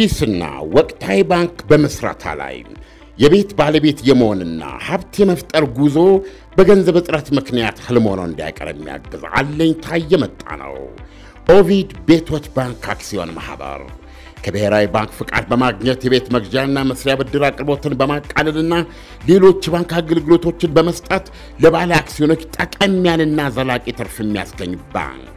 አዲስና ወቅታዊ ባንክ በመስራታ ላይ የቤት ባለቤት የመሆንና ሀብት የመፍጠር ጉዞ በገንዘብ እጥረት ምክንያት ህልም ሆኖ እንዳይቀር የሚያግዝ አለኝታ የመጣ ነው። ኦቪድ ቤቶች ባንክ አክሲዮን ማህበር ከብሔራዊ ባንክ ፍቃድ በማግኘት የቤት መግዣና መስሪያ ብድር አቅርቦትን በማቃለልና ሌሎች ባንክ አገልግሎቶችን በመስጠት ለባለ አክሲዮኖች ጠቀሚያንና ዘላቂ ትርፍ የሚያስገኝ ባንክ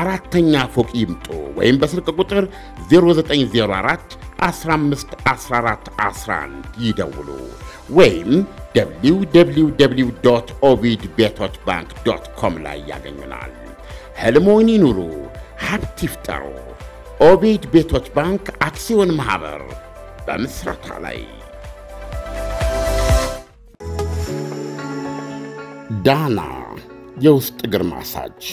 አራተኛ ፎቅ ይምጡ ወይም በስልክ ቁጥር 0904 ይደውሉ ወይም www ኦቪድ ቤቶች ባንክ ዶት ኮም ላይ ያገኙናል። ህልሞን ይኑሩ፣ ሀብት ይፍጠሩ። ኦቪድ ቤቶች ባንክ አክሲዮን ማኅበር በምሥረታ ላይ። ዳና የውስጥ እግር ማሳጅ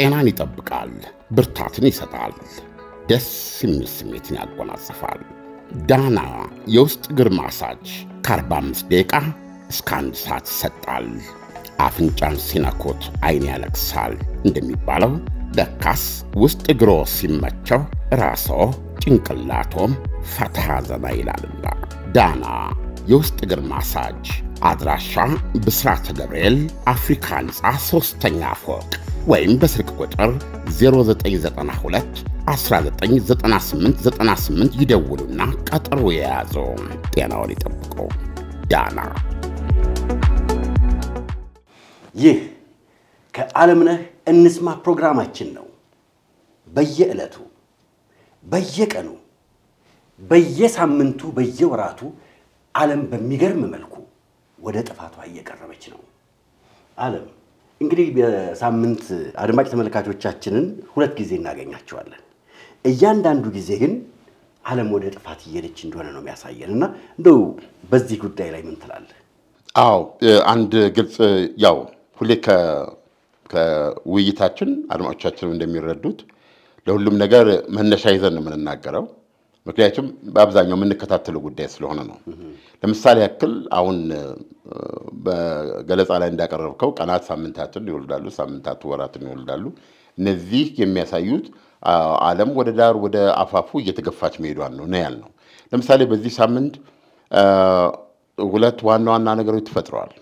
ጤናን ይጠብቃል፣ ብርታትን ይሰጣል፣ ደስ የሚል ስሜትን ያጎናጽፋል። ዳና የውስጥ እግር ማሳጅ ከ45 ደቂቃ እስከ አንድ ሰዓት ይሰጣል። አፍንጫን ሲነኩት አይን ያለቅሳል እንደሚባለው ለካስ ውስጥ እግሮ ሲመቸው ራሶ ጭንቅላቶም ፈትሃ ዘና ይላልና። ዳና የውስጥ እግር ማሳጅ አድራሻ ብስራተ ገብርኤል አፍሪካ ሕንፃ ሦስተኛ ፎቅ ወይም በስልክ ቁጥር 0992 199898 ይደውሉና ቀጠሮ የያዙ። ጤናውን ይጠብቁ። ዳና። ይህ ከዓለምነህ እንስማ ፕሮግራማችን ነው። በየዕለቱ በየቀኑ በየሳምንቱ በየወራቱ ዓለም በሚገርም መልኩ ወደ ጥፋቷ እየቀረበች ነው። ዓለም እንግዲህ በሳምንት አድማጭ ተመልካቾቻችንን ሁለት ጊዜ እናገኛቸዋለን። እያንዳንዱ ጊዜ ግን ዓለም ወደ ጥፋት እየሄደች እንደሆነ ነው የሚያሳየን እና እንደው በዚህ ጉዳይ ላይ ምን ትላለህ? አዎ አንድ ግልጽ ያው ሁሌ ከውይይታችን አድማጮቻችንም እንደሚረዱት ለሁሉም ነገር መነሻ ይዘን ነው የምንናገረው። ምክንያቱም በአብዛኛው የምንከታተለው ጉዳይ ስለሆነ ነው። ለምሳሌ ያክል አሁን በገለጻ ላይ እንዳቀረብከው ቀናት ሳምንታትን ይወልዳሉ፣ ሳምንታት ወራትን ይወልዳሉ። እነዚህ የሚያሳዩት ዓለም ወደ ዳር ወደ አፋፉ እየተገፋች መሄዷን ነው ነው ያልነው። ለምሳሌ በዚህ ሳምንት ሁለት ዋና ዋና ነገሮች ተፈጥረዋል።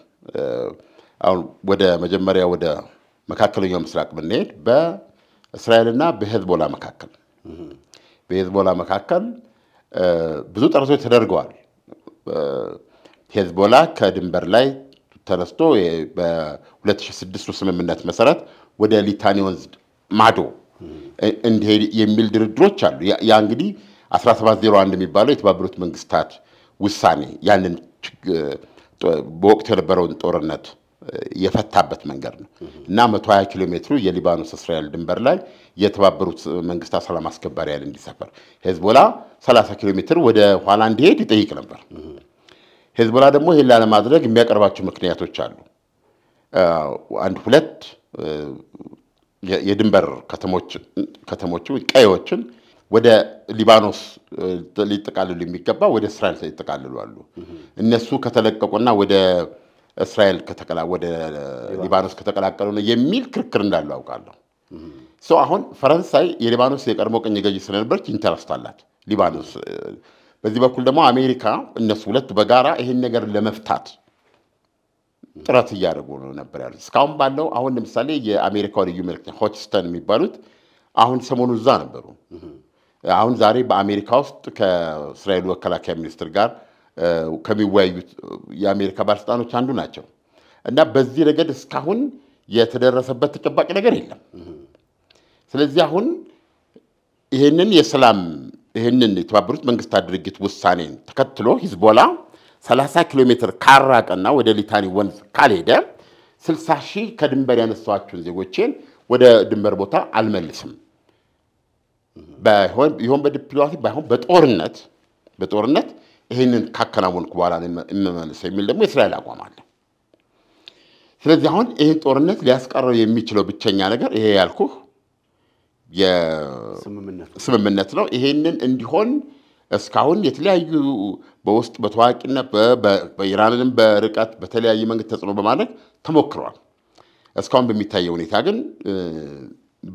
ወደ መጀመሪያ ወደ መካከለኛው ምስራቅ ብንሄድ በእስራኤልና በሄዝቦላ መካከል በሄዝቦላ መካከል ብዙ ጥረቶች ተደርገዋል። ሄዝቦላ ከድንበር ላይ ተነስቶ በ2006 ስምምነት መሰረት ወደ ሊታኒ ወንዝ ማዶ እንዲሄድ የሚል ድርድሮች አሉ። ያ እንግዲህ 1701 የሚባለው የተባበሩት መንግስታት ውሳኔ ያንን በወቅቱ የነበረውን ጦርነት የፈታበት መንገድ ነው እና 120 ኪሎ ሜትሩ የሊባኖስ እስራኤል ድንበር ላይ የተባበሩት መንግስታት ሰላም አስከባሪ ኃይል እንዲሰፈር ሄዝቦላ 30 ኪሎ ሜትር ወደ ኋላ እንዲሄድ ይጠይቅ ነበር። ሄዝቦላ ደግሞ ይህን ላለማድረግ የሚያቀርባቸው ምክንያቶች አሉ። አንድ ሁለት የድንበር ከተሞች ቀዮችን ወደ ሊባኖስ ሊጠቃልሉ የሚገባ ወደ እስራኤል ሊጠቃልሉ አሉ። እነሱ ከተለቀቁና ወደ እስራኤል ወደ ሊባኖስ ከተቀላቀሉ ነው የሚል ክርክር እንዳለው አውቃለሁ። ሰው አሁን ፈረንሳይ የሊባኖስ የቀድሞ ቅኝ ገዢ ስለነበረች ኢንተረስት አላት ሊባኖስ። በዚህ በኩል ደግሞ አሜሪካ እነሱ ሁለቱ በጋራ ይሄን ነገር ለመፍታት ጥረት እያደረጉ ነበር ያሉት። እስካሁን ባለው አሁን ለምሳሌ የአሜሪካው ልዩ መልክተኛ ሆችስተን የሚባሉት አሁን ሰሞኑ እዛ ነበሩ። አሁን ዛሬ በአሜሪካ ውስጥ ከእስራኤሉ መከላከያ ሚኒስትር ጋር ከሚወያዩት የአሜሪካ ባለስልጣኖች አንዱ ናቸው እና በዚህ ረገድ እስካሁን የተደረሰበት ተጨባጭ ነገር የለም። ስለዚህ አሁን ይህንን የሰላም ይህንን የተባበሩት መንግስታት ድርጅት ውሳኔን ተከትሎ ሂዝቦላ 30 ኪሎ ሜትር ካራቀና ወደ ሊታኒ ወንዝ ካልሄደ 60 ሺህ ከድንበር ያነሳኋቸውን ዜጎቼን ወደ ድንበር ቦታ አልመልስም። ይሆን በዲፕሎማሲ ባይሆን በጦርነት በጦርነት ይህንን ካከናወንኩ በኋላ የምመልሰው የሚል ደግሞ የእስራኤል አቋም አለ። ስለዚህ አሁን ይህን ጦርነት ሊያስቀረው የሚችለው ብቸኛ ነገር ይሄ ያልኩህ ስምምነት ነው። ይሄንን እንዲሆን እስካሁን የተለያዩ በውስጥ በታዋቂነት በኢራንንም በርቀት በተለያየ መንገድ ተጽዕኖ በማድረግ ተሞክረዋል። እስካሁን በሚታየው ሁኔታ ግን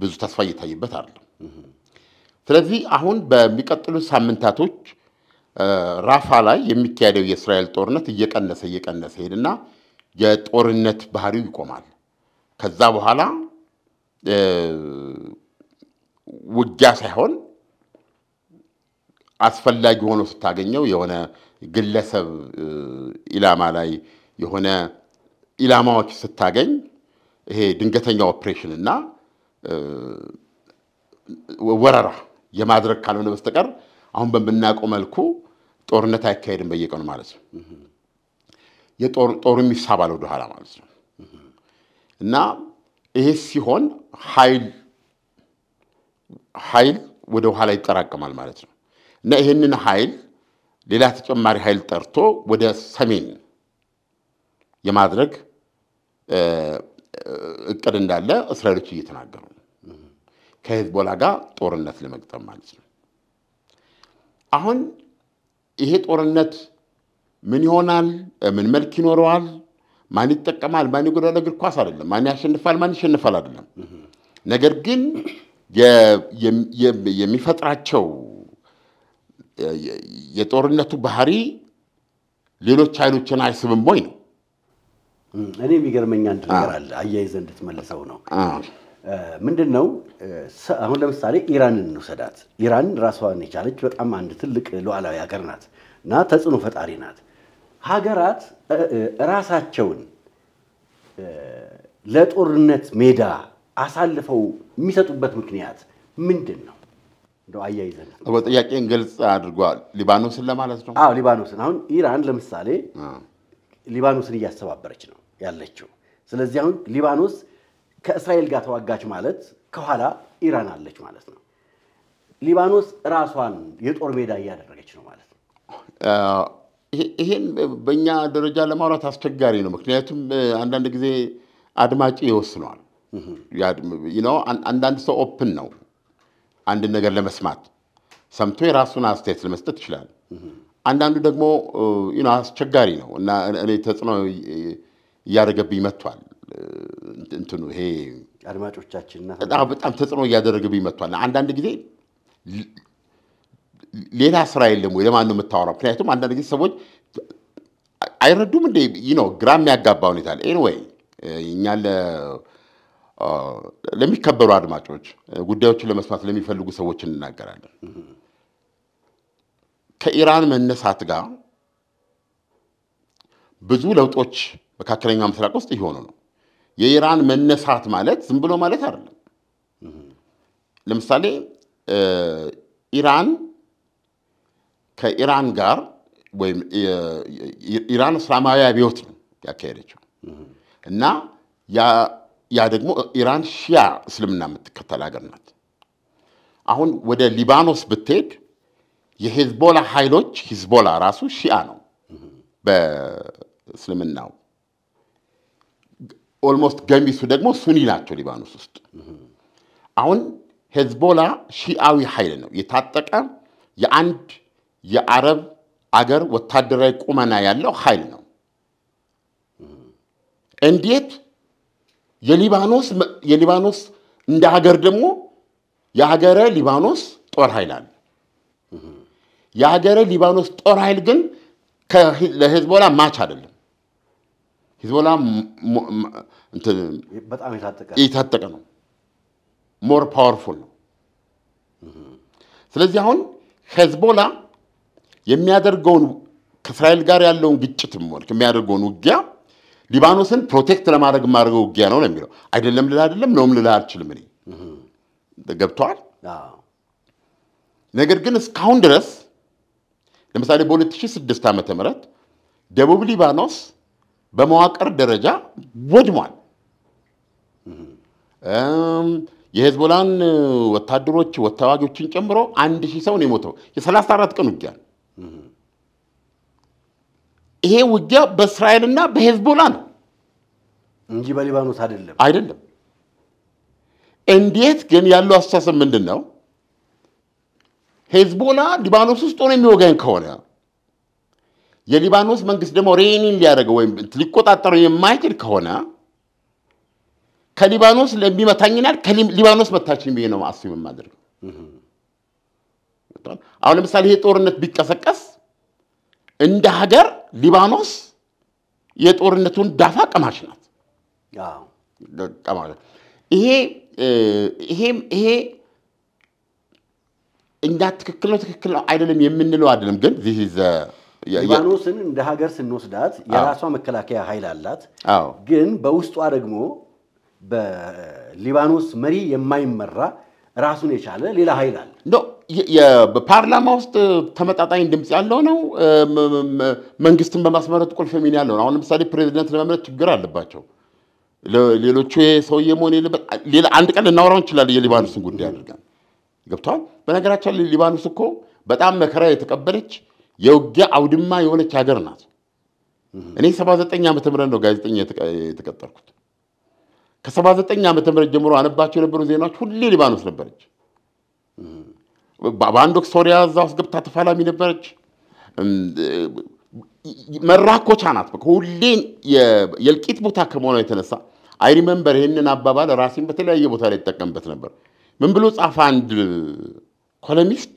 ብዙ ተስፋ እየታየበት አለ። ስለዚህ አሁን በሚቀጥሉ ሳምንታቶች ራፋ ላይ የሚካሄደው የእስራኤል ጦርነት እየቀነሰ እየቀነሰ ሄድና የጦርነት ባህሪው ይቆማል። ከዛ በኋላ ውጊያ ሳይሆን አስፈላጊ ሆኖ ስታገኘው የሆነ ግለሰብ ኢላማ ላይ የሆነ ኢላማዎች ስታገኝ ይሄ ድንገተኛ ኦፕሬሽን እና ወረራ የማድረግ ካልሆነ በስተቀር አሁን በምናውቀው መልኩ ጦርነት አይካሄድም በየቀኑ ማለት ነው። የጦሩ የሚሳባል ወደኋላ ማለት ነው እና ይሄ ሲሆን ኃይል ኃይል ወደ ኋላ ይጠራቀማል ማለት ነው እና ይህንን ኃይል ሌላ ተጨማሪ ኃይል ጠርቶ ወደ ሰሜን የማድረግ እቅድ እንዳለ እስራኤሎች እየተናገሩ ነው። ከሄዝቦላ ጋር ጦርነት ለመግጠም ማለት ነው። አሁን ይሄ ጦርነት ምን ይሆናል? ምን መልክ ይኖረዋል? ማን ይጠቀማል? ማን ይጎዳል? እግር ኳስ አይደለም። ማን ያሸንፋል? ማን ይሸንፋል አይደለም። ነገር ግን የሚፈጥራቸው የጦርነቱ ባህሪ ሌሎች ኃይሎችን አይስብም ወይ ነው። እኔ የሚገርመኝ አንድ ነገር አለ፣ አያይዘ እንድትመልሰው ነው። ምንድን ነው አሁን ለምሳሌ ኢራንን እንውሰዳት። ኢራን ራሷን የቻለች በጣም አንድ ትልቅ ሉዓላዊ ሀገር ናት እና ተጽዕኖ ፈጣሪ ናት። ሀገራት ራሳቸውን ለጦርነት ሜዳ አሳልፈው የሚሰጡበት ምክንያት ምንድን ነው? እንደው አያይዘን ጥያቄን ግልጽ አድርጓል። ሊባኖስን ለማለት ነው? አዎ ሊባኖስን። አሁን ኢራን ለምሳሌ ሊባኖስን እያስተባበረች ነው ያለችው። ስለዚህ አሁን ሊባኖስ ከእስራኤል ጋር ተዋጋች ማለት ከኋላ ኢራን አለች ማለት ነው። ሊባኖስ ራሷን የጦር ሜዳ እያደረገች ነው ማለት ነው። ይሄን በእኛ ደረጃ ለማውራት አስቸጋሪ ነው። ምክንያቱም አንዳንድ ጊዜ አድማጭ ይወስነዋል። አንዳንድ ሰው ኦፕን ነው አንድን ነገር ለመስማት ሰምቶ የራሱን አስተያየት ለመስጠት ይችላል። አንዳንዱ ደግሞ አስቸጋሪ ነው እና እኔ ተጽዕኖ እያደረገብኝ መጥቷል። እንትኑ ይሄ አድማጮቻችንና በጣም ተጽዕኖ እያደረገብኝ መጥቷል። አንዳንድ ጊዜ ሌላ ስራ የለም ወይ ለማን ነው የምታወራው? ምክንያቱም አንዳንድ ጊዜ ሰዎች አይረዱም እንዴ ነው ግራ የሚያጋባ ሁኔታ ኤኒዌይ እኛ ለሚከበሩ አድማጮች ጉዳዮችን ለመስማት ለሚፈልጉ ሰዎች እንናገራለን። ከኢራን መነሳት ጋር ብዙ ለውጦች መካከለኛው ምስራቅ ውስጥ እየሆኑ ነው። የኢራን መነሳት ማለት ዝም ብሎ ማለት አይደለም። ለምሳሌ ኢራን ከኢራን ጋር ወይም ኢራን እስላማዊ አብዮት ነው ያካሄደችው እና ያ ደግሞ ኢራን ሺያ እስልምና የምትከተል ሀገር ናት። አሁን ወደ ሊባኖስ ብትሄድ የሂዝቦላ ኃይሎች ሂዝቦላ ራሱ ሺያ ነው በእስልምናው። ኦልሞስት ገሚሱ ደግሞ ሱኒ ናቸው ሊባኖስ ውስጥ። አሁን ሄዝቦላ ሺአዊ ኃይል ነው የታጠቀ የአንድ የአረብ አገር ወታደራዊ ቁመና ያለው ኃይል ነው። እንዴት የሊባኖስ የሊባኖስ እንደ ሀገር ደግሞ የሀገረ ሊባኖስ ጦር ኃይል አለ። የሀገረ ሊባኖስ ጦር ኃይል ግን ለሄዝቦላ ማች አይደለም። ሂዝቦላ በጣም የታጠቀ ነው፣ ሞር ፓወርፉል ነው። ስለዚህ አሁን ሄዝቦላ የሚያደርገውን ከእስራኤል ጋር ያለውን ግጭትም የሚያደርገውን ውጊያ ሊባኖስን ፕሮቴክት ለማድረግ የማደርገው ውጊያ ነው ነው የሚለው። አይደለም ልልህ አይደለም ነውም ልልህ አልችልም። እኔ ገብተዋል። ነገር ግን እስካሁን ድረስ ለምሳሌ በ2006 ዓ ም ደቡብ ሊባኖስ በመዋቅር ደረጃ ወድሟል። የሄዝቦላን ወታደሮች ወታዋጊዎችን ጨምሮ አንድ ሺህ ሰው ነው የሞተው። የ34 ቀን ውጊያ ይሄ ውጊያ በእስራኤልና በሄዝቦላ ነው እንጂ በሊባኖስ አይደለም አይደለም። እንዴት ግን ያለው አስተሳሰብ ምንድን ነው? ሄዝቦላ ሊባኖስ ውስጥ ሆነ የሚወጋኝ ከሆነ የሊባኖስ መንግስት ደግሞ ሬኒን ሊያደርገው ወይም ሊቆጣጠረው የማይችል ከሆነ ከሊባኖስ ለሚመታኝናል ከሊባኖስ መታችን ብዬ ነው አስብ የማደርገው። አሁን ለምሳሌ ይሄ ጦርነት ቢቀሰቀስ እንደ ሀገር ሊባኖስ የጦርነቱን ዳፋ ቀማሽ ናት። ይሄ ይሄም ይሄ እኛ ትክክል ነው ትክክል ነው አይደለም የምንለው አይደለም፣ ግን ሊባኖስን እንደ ሀገር ስንወስዳት የራሷ መከላከያ ኃይል አላት። ግን በውስጧ ደግሞ በሊባኖስ መሪ የማይመራ ራሱን የቻለ ሌላ ኃይል አለ። በፓርላማ ውስጥ ተመጣጣኝ ድምፅ ያለው ነው። መንግስትን በማስመረጥ ቁልፍ ሚና ያለው ነው። አሁን ለምሳሌ ፕሬዚደንት ለመምረጥ ችግር አለባቸው። ሌሎቹ ሰውዬ መሆን የለበት። ሌላ አንድ ቀን ልናወራው እንችላለን፣ የሊባኖስን ጉዳይ አድርገን ገብተዋል። በነገራችን ላይ ሊባኖስ እኮ በጣም መከራ የተቀበለች የውጊያ አውድማ የሆነች ሀገር ናት። እኔ 79 ዓመተ ምህረት ነው ጋዜጠኛ የተቀጠርኩት። ከ79 ዓመተ ምህረት ጀምሮ አነባቸው የነበሩ ዜናዎች ሁሌ ሊባኖስ ነበረች። በአንድ ወቅት ሶሪያ እዛ ውስጥ ገብታ ተፋላሚ ነበረች። መራኮቻ ናት። ሁሌን የእልቂት ቦታ ከመሆኗ የተነሳ ሪመምበር ይህንን አባባል ራሴን በተለያየ ቦታ ላይ ይጠቀምበት ነበር። ምን ብሎ ጻፈ አንድ ኮለሚስት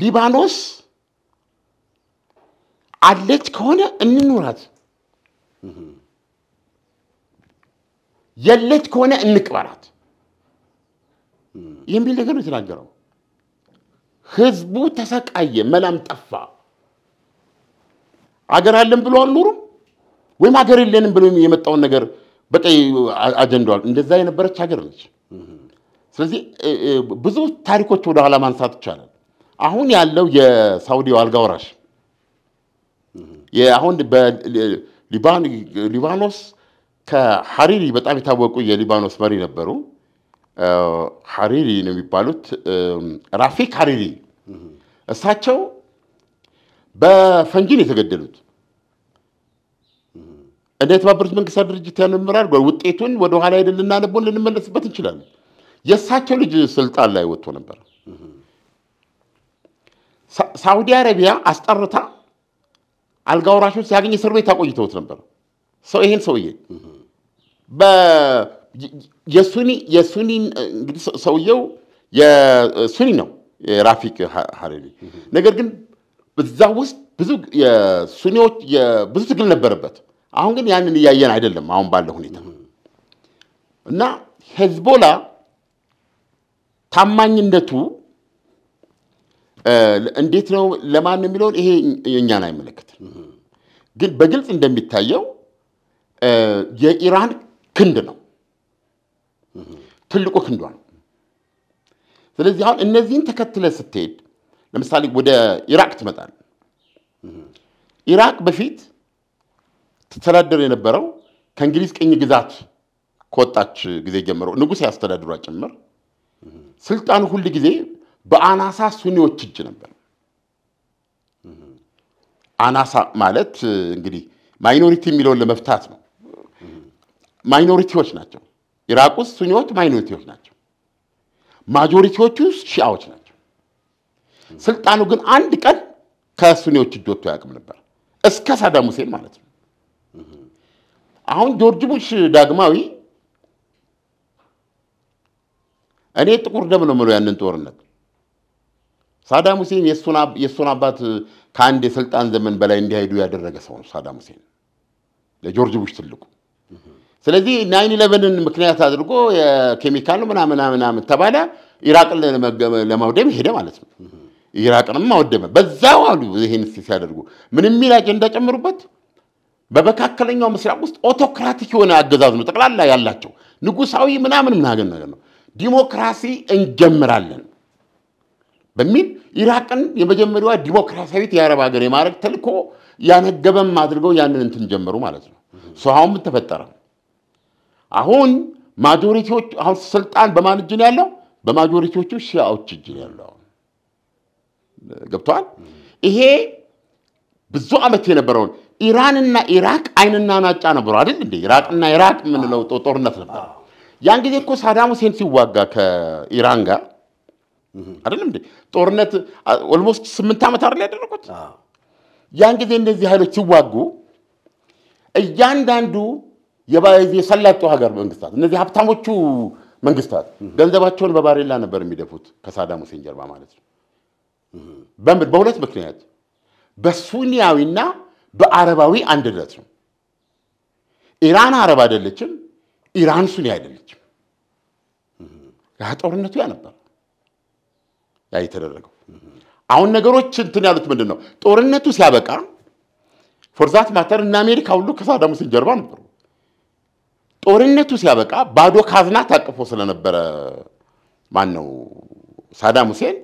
ሊባኖስ አለች ከሆነ እንኑራት፣ የለች ከሆነ እንቅበራት። የሚል ነገር ነው የተናገረው። ህዝቡ ተሰቃየ፣ መላም ጠፋ። አገር አለን ብሎ አልኖሩም፣ ወይም አገር የለንም ብሎ የመጣውን ነገር በቀይ አጀንዳዋል። እንደዛ የነበረች ሀገር ነች። ስለዚህ ብዙ ታሪኮች ወደ ማንሳት ይቻላል። አሁን ያለው የሳውዲ አልጋ ወራሽ አሁን ሊባኖስ ከሐሪሪ በጣም የታወቁ የሊባኖስ መሪ ነበሩ። ሐሪሪ ነው የሚባሉት ራፊክ ሐሪሪ እሳቸው በፈንጂን የተገደሉት እንደ የተባበሩት መንግስታት ድርጅት ያለ ምራር ውጤቱን ወደኋላ ሄደን ልናነበውን ልንመለስበት እንችላለን። የእሳቸው ልጅ ስልጣን ላይ ወጥቶ ነበር። ሳውዲ አረቢያ አስጠርታ አልጋ ወራሾች ሲያገኝ እስር ቤት አቆይተውት ነበር። ሰው ይሄን ሰውዬ የሱኒ የሱኒ እንግዲህ ሰውየው የሱኒ ነው የራፊቅ ሀሪሪ። ነገር ግን በዛ ውስጥ ብዙ የሱኒዎች ብዙ ትግል ነበረበት። አሁን ግን ያንን እያየን አይደለም አሁን ባለው ሁኔታ እና ሄዝቦላ ታማኝነቱ እንዴት ነው ለማን የሚለውን ይሄ እኛን አይመለከትም። ግን በግልጽ እንደሚታየው የኢራን ክንድ ነው። ትልቁ ክንዷ ነው። ስለዚህ አሁን እነዚህን ተከትለ ስትሄድ ለምሳሌ ወደ ኢራቅ ትመጣል። ኢራቅ በፊት ትተዳደር የነበረው ከእንግሊዝ ቅኝ ግዛት ከወጣች ጊዜ ጀምሮ ንጉሥ ያስተዳድሯ ጭምር ስልጣኑ ሁል ጊዜ በአናሳ ሱኒዎች እጅ ነበር። አናሳ ማለት እንግዲህ ማይኖሪቲ የሚለውን ለመፍታት ነው። ማይኖሪቲዎች ናቸው ኢራቅ ውስጥ ሱኒዎች ማይኖሪቲዎች ናቸው፣ ማጆሪቲዎቹ ሺአዎች ናቸው። ስልጣኑ ግን አንድ ቀን ከሱኒዎች እጅ ወጥቶ ነበር እስከ ሳዳም ሁሴን ማለት ነው። አሁን ጆርጅ ቡሽ ዳግማዊ እኔ ጥቁር ደም ነው የምለው ያንን ጦርነት ሳዳም ሁሴን የእሱን አባት ከአንድ የስልጣን ዘመን በላይ እንዲሄዱ ያደረገ ሰው ነው። ሳዳም ሁሴን ለጆርጅ ቡሽ ትልቁ ስለዚህ ናይን ኢለቨንን ምክንያት አድርጎ የኬሚካል ነው ምናምን ምናምን ተባለ። ኢራቅን ለማውደም ሄደ ማለት ነው። ኢራቅንም አወደመ። በዛው አሉ ይህን ሲያደርጉ ምን የሚል አጀንዳ ጨምሩበት። በመካከለኛው ምስራቅ ውስጥ ኦቶክራቲክ የሆነ አገዛዝ ነው ጠቅላላ ያላቸው ንጉሳዊ ምናምን ምናገን ነገር ነው። ዲሞክራሲ እንጀምራለን በሚል ኢራቅን የመጀመሪያዋ ዲሞክራሲያዊት የአረብ ሀገር የማድረግ ተልኮ ያነገበም አድርገው ያንን እንትን ጀመሩ ማለት ነው። ሰሃውም ተፈጠረ? አሁን ማጆሪቲዎቹ አሁን ስልጣን በማን እጅ ነው ያለው? በማጆሪቲዎቹ ሺያዎች እጅ ነው ያለው። ገብቷል። ይሄ ብዙ ዓመት የነበረውን ኢራንና ኢራቅ አይንና ናጫ ነበሩ አይደል እንዴ? ኢራቅና ኢራቅ የምንለው ጦርነት ነበር። ያን ጊዜ እኮ ሳዳም ሁሴን ሲዋጋ ከኢራን ጋር አይደል እንዴ? ጦርነት ኦልሞስት ስምንት ዓመት አይደል ያደረጉት? ያን ጊዜ እነዚህ ኃይሎች ሲዋጉ እያንዳንዱ የሰላጤው ሀገር መንግስታት እነዚህ ሀብታሞቹ መንግስታት ገንዘባቸውን በባሬላ ነበር የሚደፉት ከሳዳም ሁሴን ጀርባ ማለት ነው። በሁለት ምክንያት በሱኒያዊና በአረባዊ አንድነት ነው። ኢራን አረብ አይደለችም፣ ኢራን ሱኒ አይደለችም። ያ ጦርነቱ ያ ነበር ያ የተደረገው። አሁን ነገሮች እንትን ያሉት ምንድን ነው? ጦርነቱ ሲያበቃ ፎርዛት ማተር እና አሜሪካ ሁሉ ከሳዳም ሁሴን ጀርባ ነበሩ። ጦርነቱ ሲያበቃ ባዶ ካዝና ታቅፎ ስለነበረ ማን ነው ሳዳም ሁሴን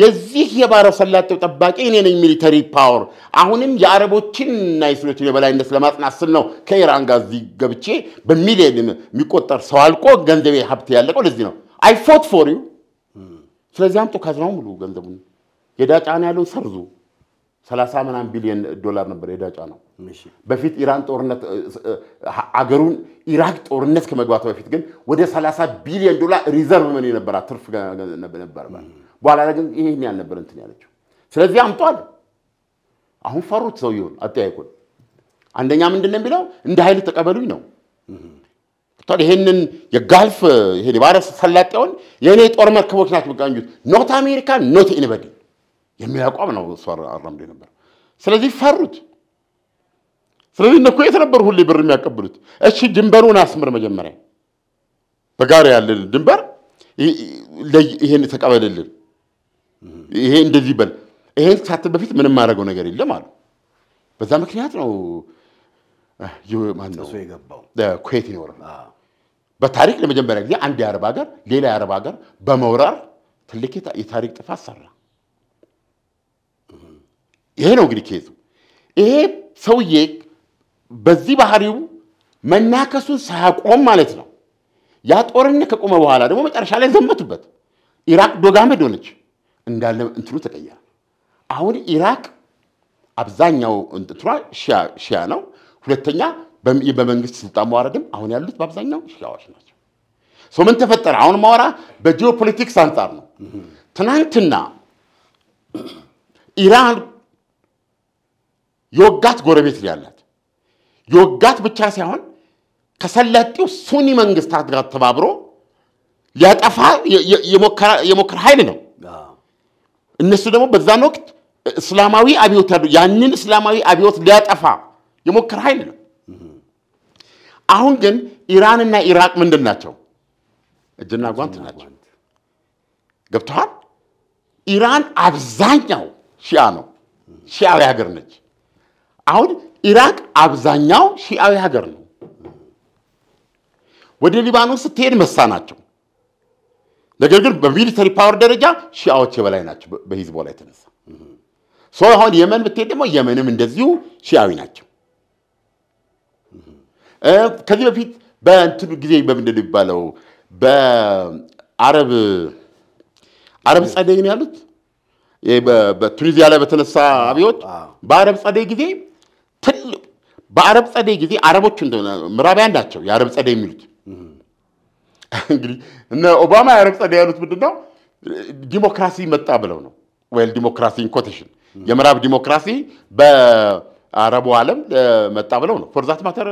የዚህ የባረ ሰላጤው ጠባቂ እኔ ነኝ ሚሊተሪ ፓወር፣ አሁንም የአረቦችን እና የበላይነት ለማጽናት ስል ነው ከኢራን ጋር እዚህ ገብቼ በሚሊየን የሚቆጠር ሰው አልቆ ገንዘቤ ሀብት ያለቀው ለዚህ ነው። አይ ፎት ፎር ዩ። ስለዚህ አምጡ ካዝናው ሙሉ ገንዘቡን የዕዳ ያለውን ሰርዙ 30 ምናምን ቢሊዮን ዶላር ነበር የዕዳ ጫናው። በፊት ኢራን ጦርነት አገሩን ኢራቅ ጦርነት ከመግባቱ በፊት ግን ወደ 30 ቢሊዮን ዶላር ሪዘርቭ መን ነበራት፣ ትርፍ ነበር። በኋላ ላይ ግን ይህን ያልነበር እንትን ያለችው። ስለዚህ አምጧል። አሁን ፈሩት ሰውየውን፣ አጠያይቁን። አንደኛ ምንድን ነው የሚለው እንደ ኃይል ተቀበሉኝ ነው። ይህንን የጋልፍ ይሄ የባህረ ሰላጤውን የእኔ ጦር መርከቦች ናቸው የሚቃኙት። ኖት አሜሪካ ኖት ኢንበዲ የሚያቋም ነው እሱ አራምዶ ነበር። ስለዚህ ፈሩት። ስለዚህ እነኮ የት ነበር ሁሌ ብር የሚያቀብሉት? እሺ ድንበሩን አስምር መጀመሪያ በጋራ ያለን ድንበር ይሄን ተቀበልልን፣ ይሄ እንደዚህ በል፣ ይሄን ሳትል በፊት ምንም ማድረገው ነገር የለም አሉ። በዛ ምክንያት ነው ኩዌት ይኖረ በታሪክ ለመጀመሪያ ጊዜ አንድ የአረብ ሀገር ሌላ የአረብ ሀገር በመውራር ትልቅ የታሪክ ጥፋት ሰራ። ይሄ ነው እንግዲህ ኬዙ። ይሄ ሰውዬ በዚህ ባህሪው መናከሱን ሳያቆም ማለት ነው። ያ ጦርነት ከቆመ በኋላ ደግሞ መጨረሻ ላይ ዘመቱበት። ኢራቅ ዶጋመድ ሆነች እንዳለ እንትኑ ተቀየረ። አሁን ኢራቅ አብዛኛው እንትኗ ሺያ ነው። ሁለተኛ በመንግስት ስልጣን መዋረድም አሁን ያሉት በአብዛኛው ሺያዎች ናቸው። ሰው ምን ተፈጠረ? አሁን ማወራ በጂኦፖለቲክስ አንጻር ነው። ትናንትና ኢራን የወጋት ጎረቤት ያላት። የወጋት ብቻ ሳይሆን ከሰላጤው ሱኒ መንግስታት ጋር ተባብሮ ሊያጠፋ የሞከረ ኃይል ነው። እነሱ ደግሞ በዛን ወቅት እስላማዊ አብዮት ያሉ ያንን እስላማዊ አብዮት ሊያጠፋ የሞከረ ኃይል ነው። አሁን ግን ኢራንና ኢራቅ ምንድን ናቸው? እጅና ጓንት ናቸው። ገብተዋል። ኢራን አብዛኛው ሺያ ነው። ሺያዊ ሀገር ነች። አሁን ኢራቅ አብዛኛው ሺአዊ ሀገር ነው። ወደ ሊባኖስ ስትሄድ መሳ ናቸው። ነገር ግን በሚሊተሪ ፓወር ደረጃ ሺአዎች የበላይ ናቸው በሂዝቦላ የተነሳ ሰው አሁን የመን ብትሄድ ደግሞ የመንም እንደዚሁ ሺአዊ ናቸው። ከዚህ በፊት በእንትኑ ጊዜ በምንድን ነው የሚባለው በአረብ አረብ ጸደይ ነው ያሉት በቱኒዚያ ላይ በተነሳ አብዮት በአረብ ጸደይ ጊዜ ትልቅ በአረብ ጸደይ ጊዜ አረቦች እንደሆነ ምዕራባያን ናቸው የአረብ ጸደይ የሚሉት። እንግዲህ እነ ኦባማ የአረብ ጸደይ ያሉት ምንድን ነው? ዲሞክራሲ መጣ ብለው ነው። ወይም ዲሞክራሲ ኢንኮቴሽን የምዕራብ ዲሞክራሲ በአረቡ ዓለም መጣ ብለው ነው። ፎርዛት ማተር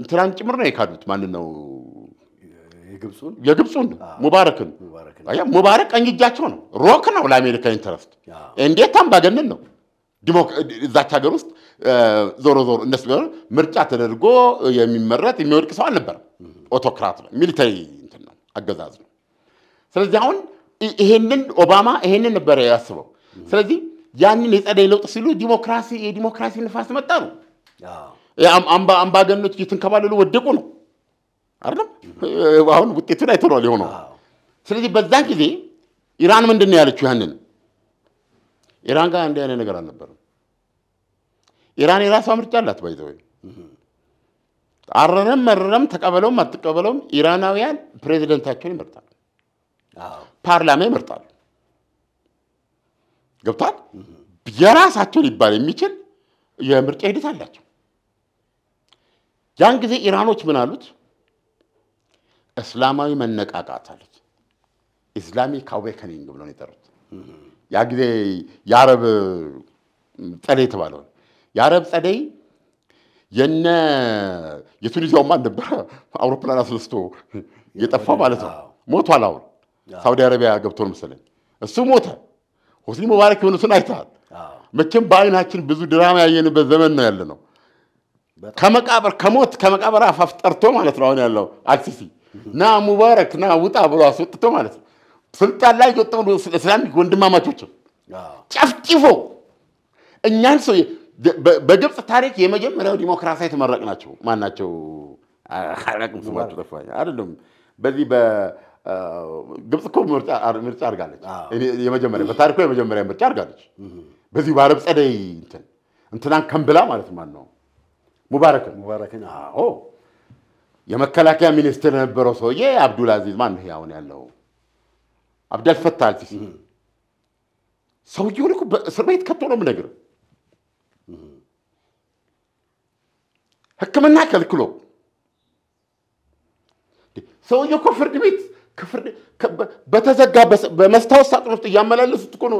እንትናን ጭምር ነው የካዱት። ማን ነው? የግብፁን ሙባረክን። ሙባረክ ቀኝ እጃቸው ነው፣ ሮክ ነው ለአሜሪካ ኢንተረስት። እንዴት አምባገነን ነው! እዛች ሀገር ውስጥ ዞሮ ዞሮ እንደሱ ቢሆን ምርጫ ተደርጎ የሚመረጥ የሚወድቅ ሰው አልነበረም። ኦቶክራት ነው፣ ሚሊተሪ እንትን ነው፣ አገዛዝ ነው። ስለዚህ አሁን ይሄንን ኦባማ ይሄንን ነበረ ያስበው። ስለዚህ ያንን የጸደይ ለውጥ ሲሉ ዲሞክራሲ የዲሞክራሲ ንፋስ መጣ ነው። አምባገነኖች እየተንከባለሉ ወደቁ ነው አይደለም። አሁን ውጤቱን አይተነዋል የሆነው። ስለዚህ በዛን ጊዜ ኢራን ምንድን ነው ያለችው? ያንን ኢራን ጋር እንዲህ አይነት ነገር አልነበረም። ኢራን የራሷ ምርጫ አላት። ባይዘወይ አረረም መረረም ተቀበለውም አትቀበለውም ኢራናውያን ፕሬዚደንታቸውን ይመርጣል፣ ፓርላማ ይመርጣል። ገብቷል። የራሳቸው ሊባል የሚችል የምርጫ ሂደት አላቸው። ያን ጊዜ ኢራኖች ምን አሉት? እስላማዊ መነቃቃት አሉት። ኢስላሚክ አዌከኒንግ ብሎ ነው የጠሩት። ያ ጊዜ የአረብ ጠሌ የተባለውን የአረብ ጸደይ የነ የቱኒዚያውማ ማን ነበረ አውሮፕላን አስነስቶ የጠፋ ማለት ነው። ሞቷል። አሁን ሳውዲ አረቢያ ገብቶ ነው መሰለኝ እሱ ሞተ። ሆስኒ ሙባረክ የሆኑትን አይተሃል። መቼም በአይናችን ብዙ ድራማ ያየንበት ዘመን ነው ያለ ነው። ከመቃብር ከሞት ከመቃብር አፋፍ ጠርቶ ማለት ነው አሁን ያለው አልሲሲ ና ሙባረክ ና ውጣ ብሎ አስወጥቶ ማለት ነው ስልጣን ላይ የወጣውን እስላሚክ ወንድማማቾችን ጨፍጭፎ እኛን ሰው በግብፅ ታሪክ የመጀመሪያው ዲሞክራሲ የተመረቅ ናቸው። ማን ናቸው? አላውቅም፣ ስማቸው ጠፋኝ። አይደለም በዚህ በግብፅ እኮ ምርጫ አርጋለች። የመጀመሪያ በታሪኮ የመጀመሪያ ምርጫ አርጋለች። በዚህ በአረብ ጸደይ እንትን እንትናን ከንብላ ማለት ማን ነው? ሙባረክን ሙባረክን። አዎ የመከላከያ ሚኒስትር የነበረው ሰውዬ አብዱል አዚዝ ማን ነው አሁን ያለው አብዳል ፈታህ አልሲሲ ሰውዬውን እኮ በእስር ቤት ከቶ ነው የምነግርህ ሕክምና ከልክሎ ሰውየ እኮ ፍርድ ቤት በተዘጋ በመስታወት ሳጥን ውስጥ እያመላለሱት እኮ ነው።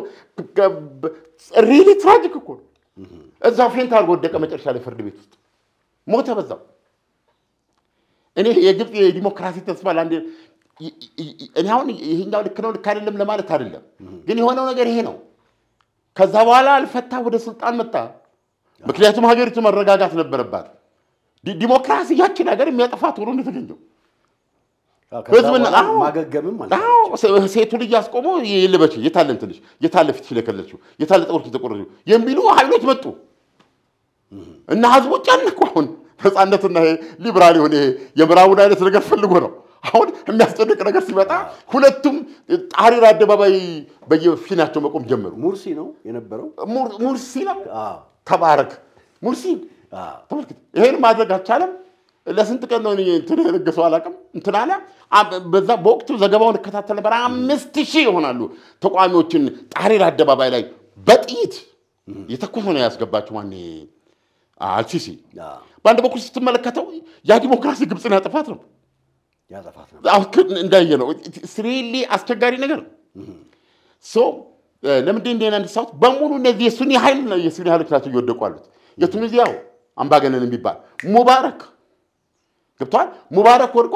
ሪሊ ትራጂክ እኮ እዛ ፌንት አድርጎ ወደቀ። መጨረሻ ላይ ፍርድ ቤት ውስጥ ሞተ። በዛው እኔ የግብፅ የዲሞክራሲ ተስፋ ለአንድ እኔ አሁን ይሄኛው ልክ ነው ልክ አይደለም ለማለት አይደለም፣ ግን የሆነው ነገር ይሄ ነው። ከዛ በኋላ አልፈታ ወደ ስልጣን መጣ። ምክንያቱም ሀገሪቱ መረጋጋት ነበረባት። ዲሞክራሲ ያቺ ነገር የሚያጠፋ ሆኖ እንደተገኘው ህዝብና ማገገምም ሴቱ ልጅ አስቆሞ የለበች የታለን ትንሽ የታለ ፊት የለከለችው የታለ ጠጉርሽ የተቆረጠው የሚሉ ሀይሎች መጡ እና ህዝቡ ጨነቁ። አሁን ነፃነትና ይሄ ሊበራል የሆነ ይሄ የምዕራቡን አይነት ነገር ፈልጎ ነው። አሁን የሚያስጨንቅ ነገር ሲመጣ ሁለቱም ጣሪር አደባባይ በየፊናቸው መቆም ጀመሩ። ሙርሲ ነው የነበረው። ሙርሲ ነው ተባረክ ሙርሲ ተመልክት። ይሄን ማድረግ አልቻለም። ለስንት ቀን ነው እንትን የለገሰው አላውቅም። እንትን አለ። በዛ በወቅቱ ዘገባውን እከታተል ነበር። አምስት ሺህ ይሆናሉ ተቋሚዎችን ጣሪር አደባባይ ላይ በጥይት የተኮሰ ነው ያስገባቸው ማን አልሲሲ። በአንድ በኩል ስትመለከተው ያ ዲሞክራሲ ግብፅን ያጠፋት ነው እንዳየ ነው ስሪሊ አስቸጋሪ ነገር ሶ እንደ እንደና በሙሉ እነዚህ የሱኒ ሀይል ነው የሱኒ ሀይሎች ናቸው እየወደቁ አሉት የቱኒዚያው አምባገነን የሚባል ሙባረክ ገብቷል። ሙባረክ ወድቆ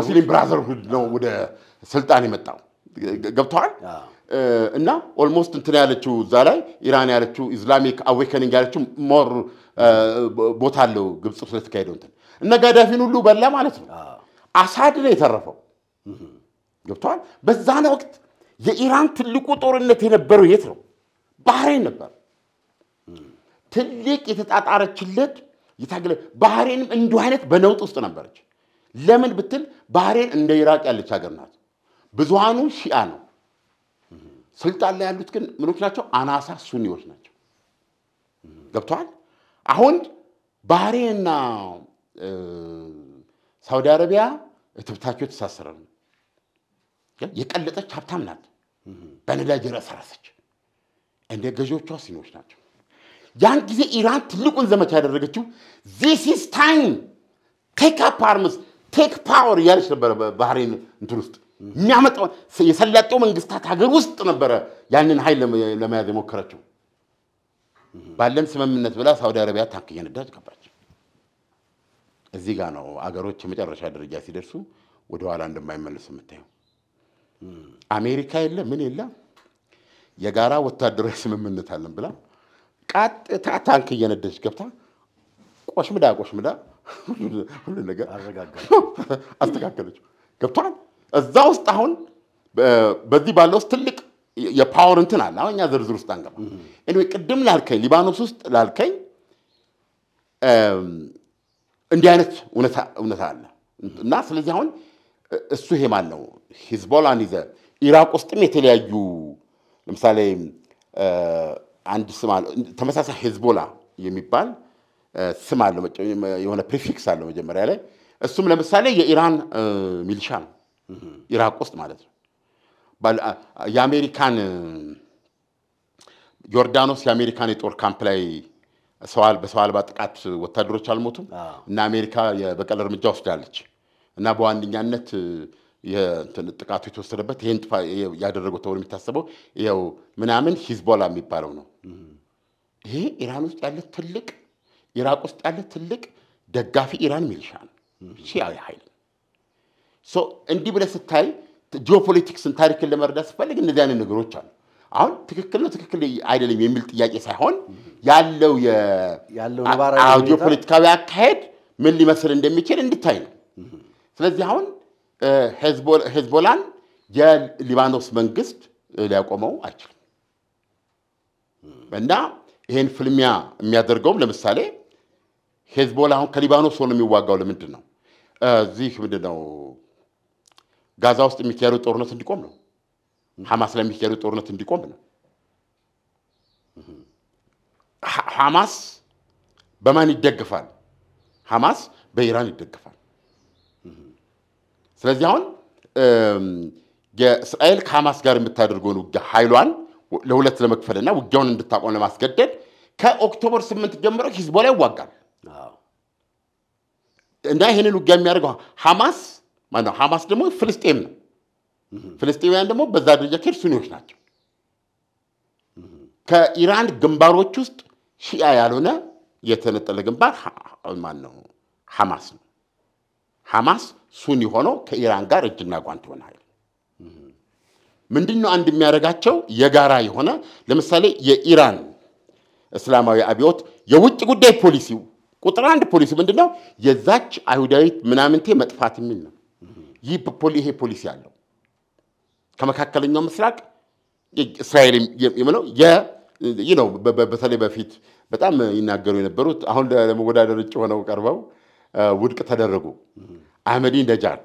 ሙስሊም ብራዘርሁድ ነው ወደ ስልጣን የመጣው ገብተዋል። እና ኦልሞስት እንትን ያለችው እዛ ላይ ኢራን ያለችው ኢስላሚክ አዌከኒንግ ያለችው ሞር ቦታ አለው ግብፅ ስለተካሄደው ለተካሄደው እንትን እነ ጋዳፊን ሁሉ በላ ማለት ነው። አሳድ ነው የተረፈው። ገብተዋል። በዛን ወቅት የኢራን ትልቁ ጦርነት የነበረው የት ነው? ባህሬን ነበር። ትልቅ የተጣጣረችለት የታገለ ባህሬንም እንዲሁ አይነት በነውጥ ውስጥ ነበረች። ለምን ብትል ባህሬን እንደ ኢራቅ ያለች ሀገር ናት። ብዙሃኑ ሺአ ነው። ስልጣን ላይ ያሉት ግን ምኖች ናቸው? አናሳ ሱኒዎች ናቸው። ገብተዋል። አሁን ባህሬንና ሳውዲ አረቢያ እትብታቸው የተሳሰረ ነው። የቀለጠች ሀብታም ናት። በነዳጅ ረሰረሰች። እንደ ገዢዎቿ ሲኖች ናቸው። ያን ጊዜ ኢራን ትልቁን ዘመቻ ያደረገችው ዚስ ኢዝ ታይም ቴክ አፕ አርምስ ቴክ ፓወር እያለች ነበረ። ባህሬን እንትን ውስጥ የሚያመጣው የሰላጤው መንግስታት ሀገር ውስጥ ነበረ ያንን ኃይል ለመያዝ የሞከረችው። ባለን ስምምነት ብላ ሳውዲ አረቢያ ታንክ እየነዳች ገባች። እዚህ ጋር ነው አገሮች የመጨረሻ ደረጃ ሲደርሱ ወደኋላ እንደማይመለሱ የምታየው። አሜሪካ የለ ምን የለ የጋራ ወታደራዊ ስምምነት አለን ብላ ቀጥታ ታንክ እየነደች ገብታ ቆሽምዳ ቆሽምዳ ሁሉ ነገር አስተካከለች። ገብቷል። እዛ ውስጥ አሁን በዚህ ባለ ውስጥ ትልቅ የፓወር እንትን አለ። አሁን እኛ ዝርዝር ውስጥ አንገባ። ኤኒዌይ ቅድም ላልከኝ ሊባኖስ ውስጥ ላልከኝ እንዲህ አይነት እውነት አለ እና ስለዚህ አሁን እሱ ይሄ ማን ነው ሂዝቦላን ይዘ ኢራቅ ውስጥም የተለያዩ ለምሳሌ አንድ ስም አለው። ተመሳሳይ ሄዝቦላ የሚባል ስም አለው፣ የሆነ ፕሪፊክስ አለው መጀመሪያ ላይ። እሱም ለምሳሌ የኢራን ሚሊሻ ነው፣ ኢራቅ ውስጥ ማለት ነው። የአሜሪካን ዮርዳኖስ የአሜሪካን የጦር ካምፕ ላይ በሰው አልባ ጥቃት ወታደሮች አልሞቱም እና አሜሪካ የበቀል እርምጃ ወስዳለች እና በዋነኛነት ጥቃቱ የተወሰደበት ይህን ያደረገው ተብሎ የሚታሰበው ይኸው ምናምን ሂዝቦላ የሚባለው ነው። ይሄ ኢራን ውስጥ ያለ ትልቅ ኢራቅ ውስጥ ያለ ትልቅ ደጋፊ ኢራን ሚሊሻ ነው፣ ሺያዊ ኃይል እንዲህ ብለህ ስታይ ጂኦፖለቲክስን ታሪክን ለመረዳት ስፈልግ እነዚህ አይነት ነገሮች አሉ። አሁን ትክክል ነው ትክክል አይደለም የሚል ጥያቄ ሳይሆን ያለው ጂኦፖለቲካዊ አካሄድ ምን ሊመስል እንደሚችል እንድታይ ነው። ስለዚህ አሁን ሄዝቦላን የሊባኖስ መንግስት ሊያቆመው አይችልም። እና ይሄን ፍልሚያ የሚያደርገውም ለምሳሌ ሄዝቦላ አሁን ከሊባኖስ ሆኖ የሚዋጋው ለምንድን ነው? እዚህ ምንድን ነው ጋዛ ውስጥ የሚካሄዱ ጦርነት እንዲቆም ነው። ሐማስ ላይ የሚካሄዱ ጦርነት እንዲቆም ነው። ሐማስ በማን ይደግፋል? ሐማስ በኢራን ይደግፋል። ስለዚህ አሁን የእስራኤል ከሐማስ ጋር የምታደርገውን ውጊያ ኃይሏን ለሁለት ለመክፈልና ውጊያውን እንድታቆም ለማስገደድ ከኦክቶበር ስምንት ጀምሮ ሂዝቦላ ይዋጋል እና ይህንን ውጊያ የሚያደርገው ሐማስ ማነው? ሐማስ ደግሞ ፍልስጤም ነው። ፍልስጤማውያን ደግሞ በዛ ደረጃ ኬድ ሱኒዎች ናቸው። ከኢራን ግንባሮች ውስጥ ሺያ ያልሆነ የተነጠለ ግንባር ማን ነው? ሐማስ ነው። ሐማስ ሱኒ ሆኖ ከኢራን ጋር እጅና ጓንት ይሆናል። ምንድን ነው አንድ የሚያደርጋቸው የጋራ የሆነ ለምሳሌ የኢራን እስላማዊ አብዮት የውጭ ጉዳይ ፖሊሲው ቁጥር አንድ ፖሊሲ ምንድን ነው? የዛች አይሁዳዊት ምናምንቴ መጥፋት የሚል ነው። ይህ ይሄ ፖሊሲ አለው። ከመካከለኛው ምስራቅ እስራኤል የምለው ነው። በተለይ በፊት በጣም ይናገሩ የነበሩት አሁን ለመወዳደር እጩ ሆነው ቀርበው ውድቅ ተደረጉ አህመዲ ነጃድ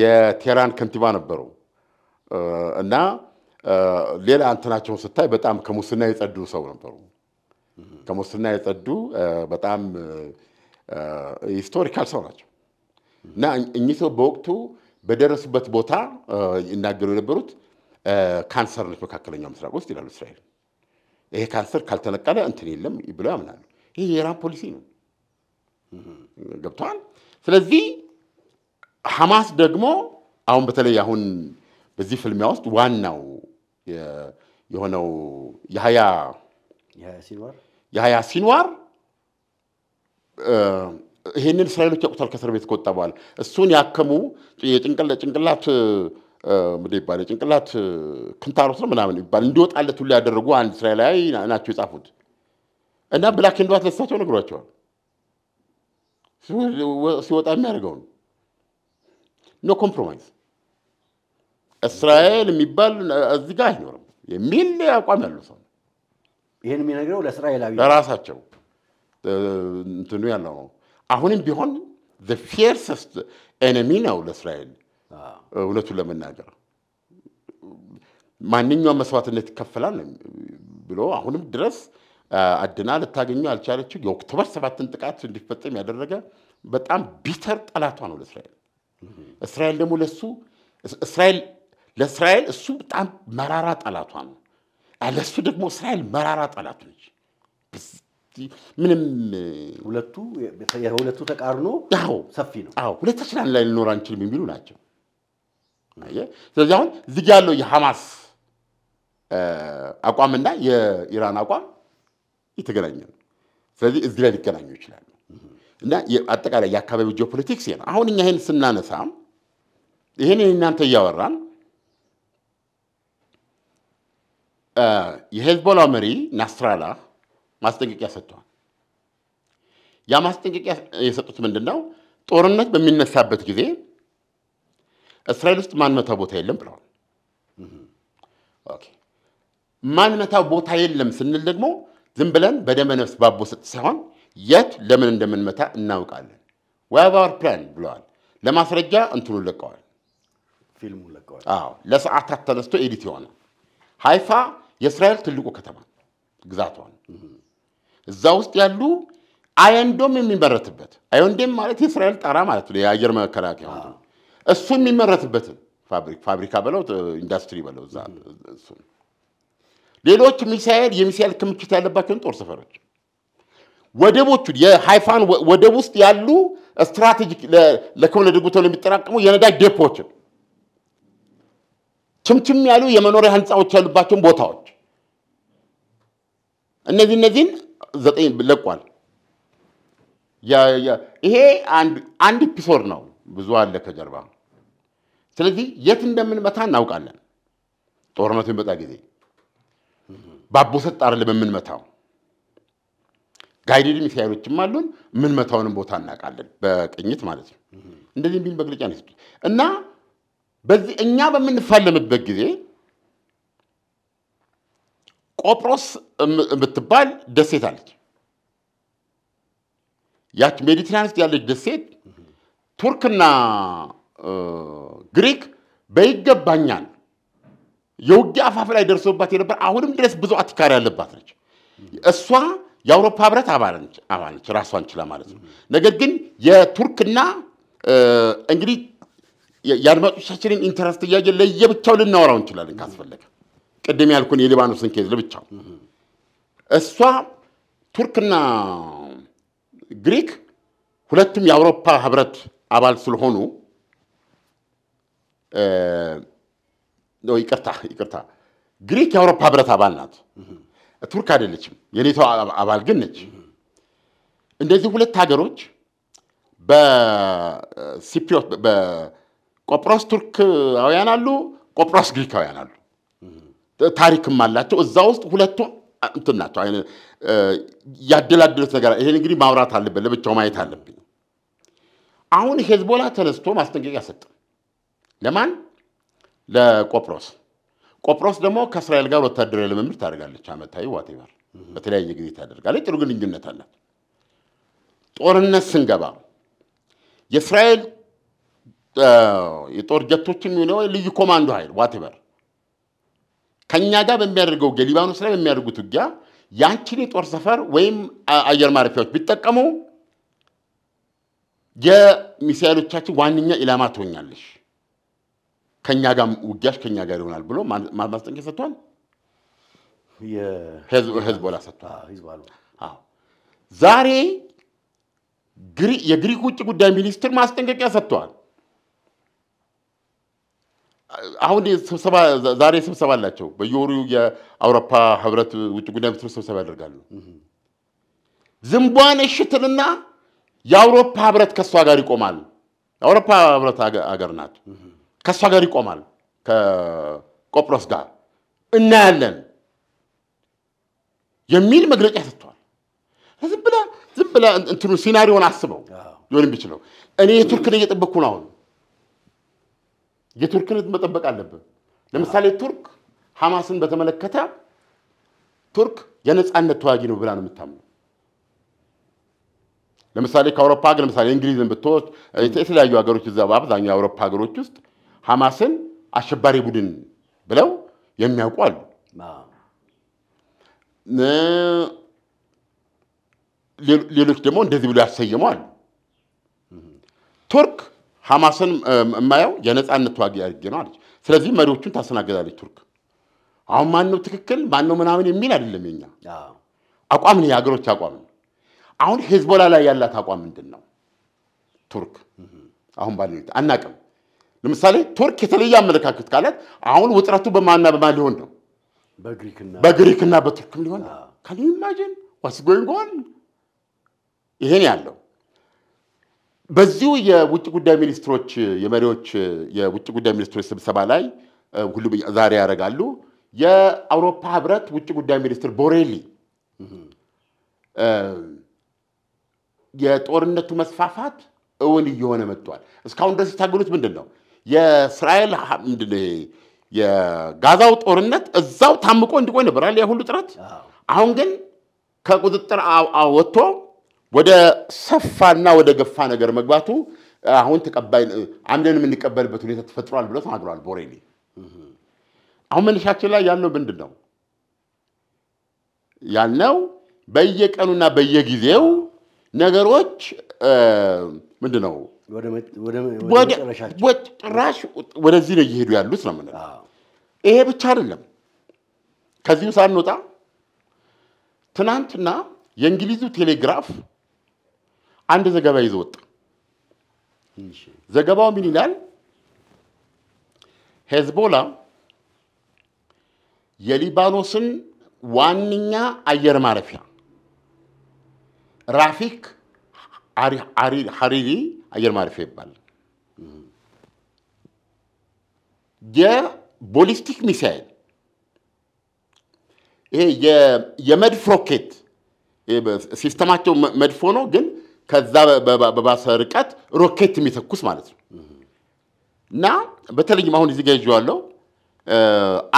የቴህራን ከንቲባ ነበሩ እና ሌላ እንትናቸውን ስታይ በጣም ከሙስና የጸዱ ሰው ነበሩ። ከሙስና የጸዱ በጣም ሂስቶሪካል ሰው ናቸው እና እኚህ ሰው በወቅቱ በደረሱበት ቦታ ይናገሩ የነበሩት ካንሰር ነች መካከለኛው ምስራቅ ውስጥ ይላሉ እስራኤል። ይሄ ካንሰር ካልተነቀለ እንትን የለም ብለው ያምናሉ። ይሄ የኢራን ፖሊሲ ነው። ገብተዋል። ስለዚህ ሐማስ ደግሞ አሁን በተለይ አሁን በዚህ ፍልሚያ ውስጥ ዋናው የሆነው የሀያ የሀያ ሲንዋር ይህንን እስራኤሎች ያውቁታል። ከእስር ቤት ከወጣ በኋላ እሱን ያከሙ የጭንቅላት ምንድን ይባል የጭንቅላት ክንታሮት ነው ምናምን ይባል እንዲወጣለት ሁሉ ያደረጉ አንድ እስራኤላዊ ናቸው የጻፉት እና ብላክ ኤንድ ዋይት ለሳቸው ነግሯቸዋል። ሲወጣ የሚያደርገው ነው ኖ ኮምፕሮማይዝ እስራኤል የሚባል እዚህ ጋር አይኖርም የሚል አቋም ያለው ሰው ይህን የሚነግረው ለእስራኤላዊ ለራሳቸው እንትኑ ያለው ነው። አሁንም ቢሆን ፊየርስት ኤነሚ ነው ለእስራኤል እውነቱን ለመናገር ማንኛውም መስዋዕትነት ይከፈላል ብሎ አሁንም ድረስ አድና ልታገኙ አልቻለችው የኦክቶበር ሰባትን ጥቃት እንዲፈጸም ያደረገ በጣም ቢተር ጠላቷ ነው ለእስራኤል። እስራኤል ደግሞ ለሱ እስራኤል ለእስራኤል እሱ በጣም መራራ ጠላቷ ነው። ለእሱ ደግሞ እስራኤል መራራ ጠላቱ ነች። ምንም ሁለቱ የሁለቱ ተቃርኖ ሰፊ ነው። አዎ ሁለታችን ላይ ልኖር አንችልም የሚሉ ናቸው። ስለዚህ አሁን እዚህ ያለው የሐማስ አቋምና የኢራን አቋም የተገናኘ ነው። ስለዚህ እዚህ ላይ ሊገናኙ ይችላሉ። እና አጠቃላይ የአካባቢው ጂኦፖለቲክስ ይሄ ነው። አሁን እኛ ይህን ስናነሳ ይህን እናንተ እያወራን የሄዝቦላ መሪ ናስራላ ማስጠንቀቂያ ሰጥቷል። ያ ማስጠንቀቂያ የሰጡት ምንድን ነው? ጦርነት በሚነሳበት ጊዜ እስራኤል ውስጥ ማንመታው ቦታ የለም ብለዋል። ማንመታው ቦታ የለም ስንል ደግሞ ዝም ብለን በደመ ነፍስ ባቦ ሰጥ ሳይሆን የት ለምን እንደምንመታ እናውቃለን። ወያባር ፕላን ብለዋል። ለማስረጃ እንትኑ ለቀዋል፣ ፊልሙ ለቀዋል። አዎ ለሰዓታት ተነስቶ ኤዲት የሆነ ሀይፋ የእስራኤል ትልቁ ከተማ ግዛቷ እዛ ውስጥ ያሉ አየንዶም የሚመረትበት አየንዶም ማለት የእስራኤል ጣራ ማለት ነው፣ የአየር መከላከያ እሱ የሚመረትበትን ፋብሪካ በለው ኢንዱስትሪ በለው እዛ ሌሎች ሚሳኤል የሚሳኤል ክምችት ያለባቸውን ጦር ሰፈሮች ወደቦቹን የሃይፋን ወደብ ውስጥ ያሉ ስትራቴጂክ ለክብለ ድርጉቶ የሚጠራቀሙ የነዳጅ ዴፖዎችን ችምችም ያሉ የመኖሪያ ህንፃዎች ያሉባቸውን ቦታዎች እነዚህ እነዚህን ዘጠኝ ለቋል። ይሄ አንድ ኤፒሶድ ነው፣ ብዙ አለ ከጀርባ። ስለዚህ የት እንደምንመታ እናውቃለን። ጦርነቱ ይመጣ ጊዜ ባቦ ሰጥ አይደለም የምንመታው። ጋይድድ ሚሳይሎችም አሉን። ምን መታውንም ቦታ እናውቃለን፣ በቅኝት ማለት ነው። እንደዚህ የሚል መግለጫ ነው የሰጡት እና በዚህ እኛ በምንፋለምበት ጊዜ ቆጵሮስ የምትባል ደሴት አለች። ያች ሜዲትራን ውስጥ ያለች ደሴት ቱርክና ግሪክ በይገባኛል የውጊያ አፋፍ ላይ ደርሶባት የነበር አሁንም ድረስ ብዙ አትካሪ ያለባት ነች። እሷ የአውሮፓ ህብረት አባልች ነች ራሷን ችላ ማለት ነው። ነገር ግን የቱርክና እንግዲህ የአድማጮቻችንን ኢንተረስት እያየ ለየብቻው ልናወራው እንችላለን ካስፈለገ። ቅድም ያልኩን የሊባኖስን ኬዝ ለብቻው እሷ ቱርክና ግሪክ ሁለቱም የአውሮፓ ህብረት አባል ስለሆኑ ይቅርታ ይቅርታ፣ ግሪክ የአውሮፓ ህብረት አባል ናት። ቱርክ አይደለችም፣ የኔቶ አባል ግን ነች። እንደዚህ ሁለት ሀገሮች በሲፕሪዮት በቆጵሮስ ቱርካውያን አሉ፣ ቆጵሮስ ግሪካውያን አሉ። ታሪክም አላቸው። እዛ ውስጥ ሁለቱ እንትን ናቸው ያደላደሉት ነገር። ይሄን እንግዲህ ማውራት አለብን፣ ለብቻው ማየት አለብን። አሁን ሄዝቦላ ተነስቶ ማስጠንቀቂያ ሰጠ። ለማን? ለቆጵሮስ ቆጵሮስ ደግሞ ከእስራኤል ጋር ወታደራዊ ልምምድ ታደርጋለች። አመታዊ ዋቴቨር በተለያየ ጊዜ ታደርጋለች። ጥሩ ግንኙነት አላት። ጦርነት ስንገባ የእስራኤል የጦር ጀቶች የሚሆነው ልዩ ኮማንዶ ኃይል ዋቴቨር ከእኛ ጋር በሚያደርገው ውጊያ ሊባኖስ ላይ በሚያደርጉት ውጊያ ያንቺን የጦር ሰፈር ወይም አየር ማረፊያዎች ቢጠቀሙ የሚሳኤሎቻችን ዋነኛ ኢላማ ትሆኛለሽ። ከኛ ጋር ውጊያሽ ከኛ ጋር ይሆናል ብሎ ማስጠንቀቂያ ሰጥቷል። ህዝቦላ ሰጥቷል። ዛሬ የግሪክ ውጭ ጉዳይ ሚኒስትር ማስጠንቀቂያ ሰጥተዋል። አሁን ዛሬ ስብሰባ አላቸው። በየወሩ የአውሮፓ ህብረት ውጭ ጉዳይ ሚኒስትር ስብሰባ ያደርጋሉ። ዝንቧን እሽትንና የአውሮፓ ህብረት ከእሷ ጋር ይቆማል። የአውሮፓ ህብረት ሀገር ናት። ከእሷ ጋር ይቆማል፣ ከቆጵሮስ ጋር እናያለን የሚል መግለጫ ሰጥቷል። ዝም ብላ ዝም ብላ እንትኑ ሲናሪዮን አስበው ሊሆን የሚችለው እኔ የቱርክን እየጠበቅኩ ነው። አሁን የቱርክን መጠበቅ አለብን። ለምሳሌ ቱርክ ሐማስን በተመለከተ ቱርክ የነፃነት ተዋጊ ነው ብላ ነው የምታምነው። ለምሳሌ ከአውሮፓ ሀገር ለምሳሌ እንግሊዝን ብትወስድ የተለያዩ ሀገሮች እዛ በአብዛኛው የአውሮፓ ሀገሮች ውስጥ ሐማስን አሸባሪ ቡድን ብለው የሚያውቁ አሉ። ሌሎች ደግሞ እንደዚህ ብሎ ያሰየሙ አሉ። ቱርክ ሐማስን የማየው የነፃነት ተዋጊ አድርጌ ነው አለች። ስለዚህ መሪዎቹን ታስተናግዳለች ቱርክ። አሁን ማን ነው ትክክል ማን ነው ምናምን የሚል አይደለም የኛ አቋም ነው፣ የሀገሮች አቋም ነው። አሁን ሄዝቦላ ላይ ያላት አቋም ምንድን ነው? ቱርክ አሁን ባለ አናቅም። ለምሳሌ ቱርክ የተለየ አመለካከት ካላት አሁን ውጥረቱ በማና በማ ሊሆን ነው? በግሪክና በቱርክም ሊሆን ነው። ካን ኢማጂን ጎይንግ ኦን? ይሄን ያለው በዚሁ የውጭ ጉዳይ ሚኒስትሮች የመሪዎች የውጭ ጉዳይ ሚኒስትሮች ስብሰባ ላይ ሁሉም ዛሬ ያደርጋሉ። የአውሮፓ ህብረት ውጭ ጉዳይ ሚኒስትር ቦሬሊ የጦርነቱ መስፋፋት እውን እየሆነ መጥቷል። እስካሁን ድረስ የታገሉት ምንድን ነው? የእስራኤል የጋዛው ጦርነት እዛው ታምቆ እንዲቆይ ነበራል የሁሉ ጥረት። አሁን ግን ከቁጥጥር ወጥቶ ወደ ሰፋና ወደ ገፋ ነገር መግባቱ አሁን ተቀባይ አምነን የምንቀበልበት ሁኔታ ተፈጥሯል ብሎ ተናግሯል ቦሬኒ። አሁን መነሻችን ላይ ያለው ምንድን ነው ያልነው? በየቀኑና በየጊዜው ነገሮች ምንድን ነው ጭራሽ ወደዚህ ነው እየሄዱ ያሉት ነው የምንለው። ይሄ ብቻ አይደለም። ከዚህም ሳንወጣ ትናንትና የእንግሊዙ ቴሌግራፍ አንድ ዘገባ ይዞ ወጣ። ዘገባው ምን ይላል? ሄዝቦላ የሊባኖስን ዋነኛ አየር ማረፊያ ራፊክ ሐሪሪ አየር ማረፊያ ይባላል። የቦሊስቲክ ሚሳይል ይሄ የመድፍ ሮኬት ሲስተማቸው መድፎ ነው፣ ግን ከዛ በባሰ ርቀት ሮኬት የሚተኩስ ማለት ነው። እና በተለይም አሁን እዚህ ገዥ ያለው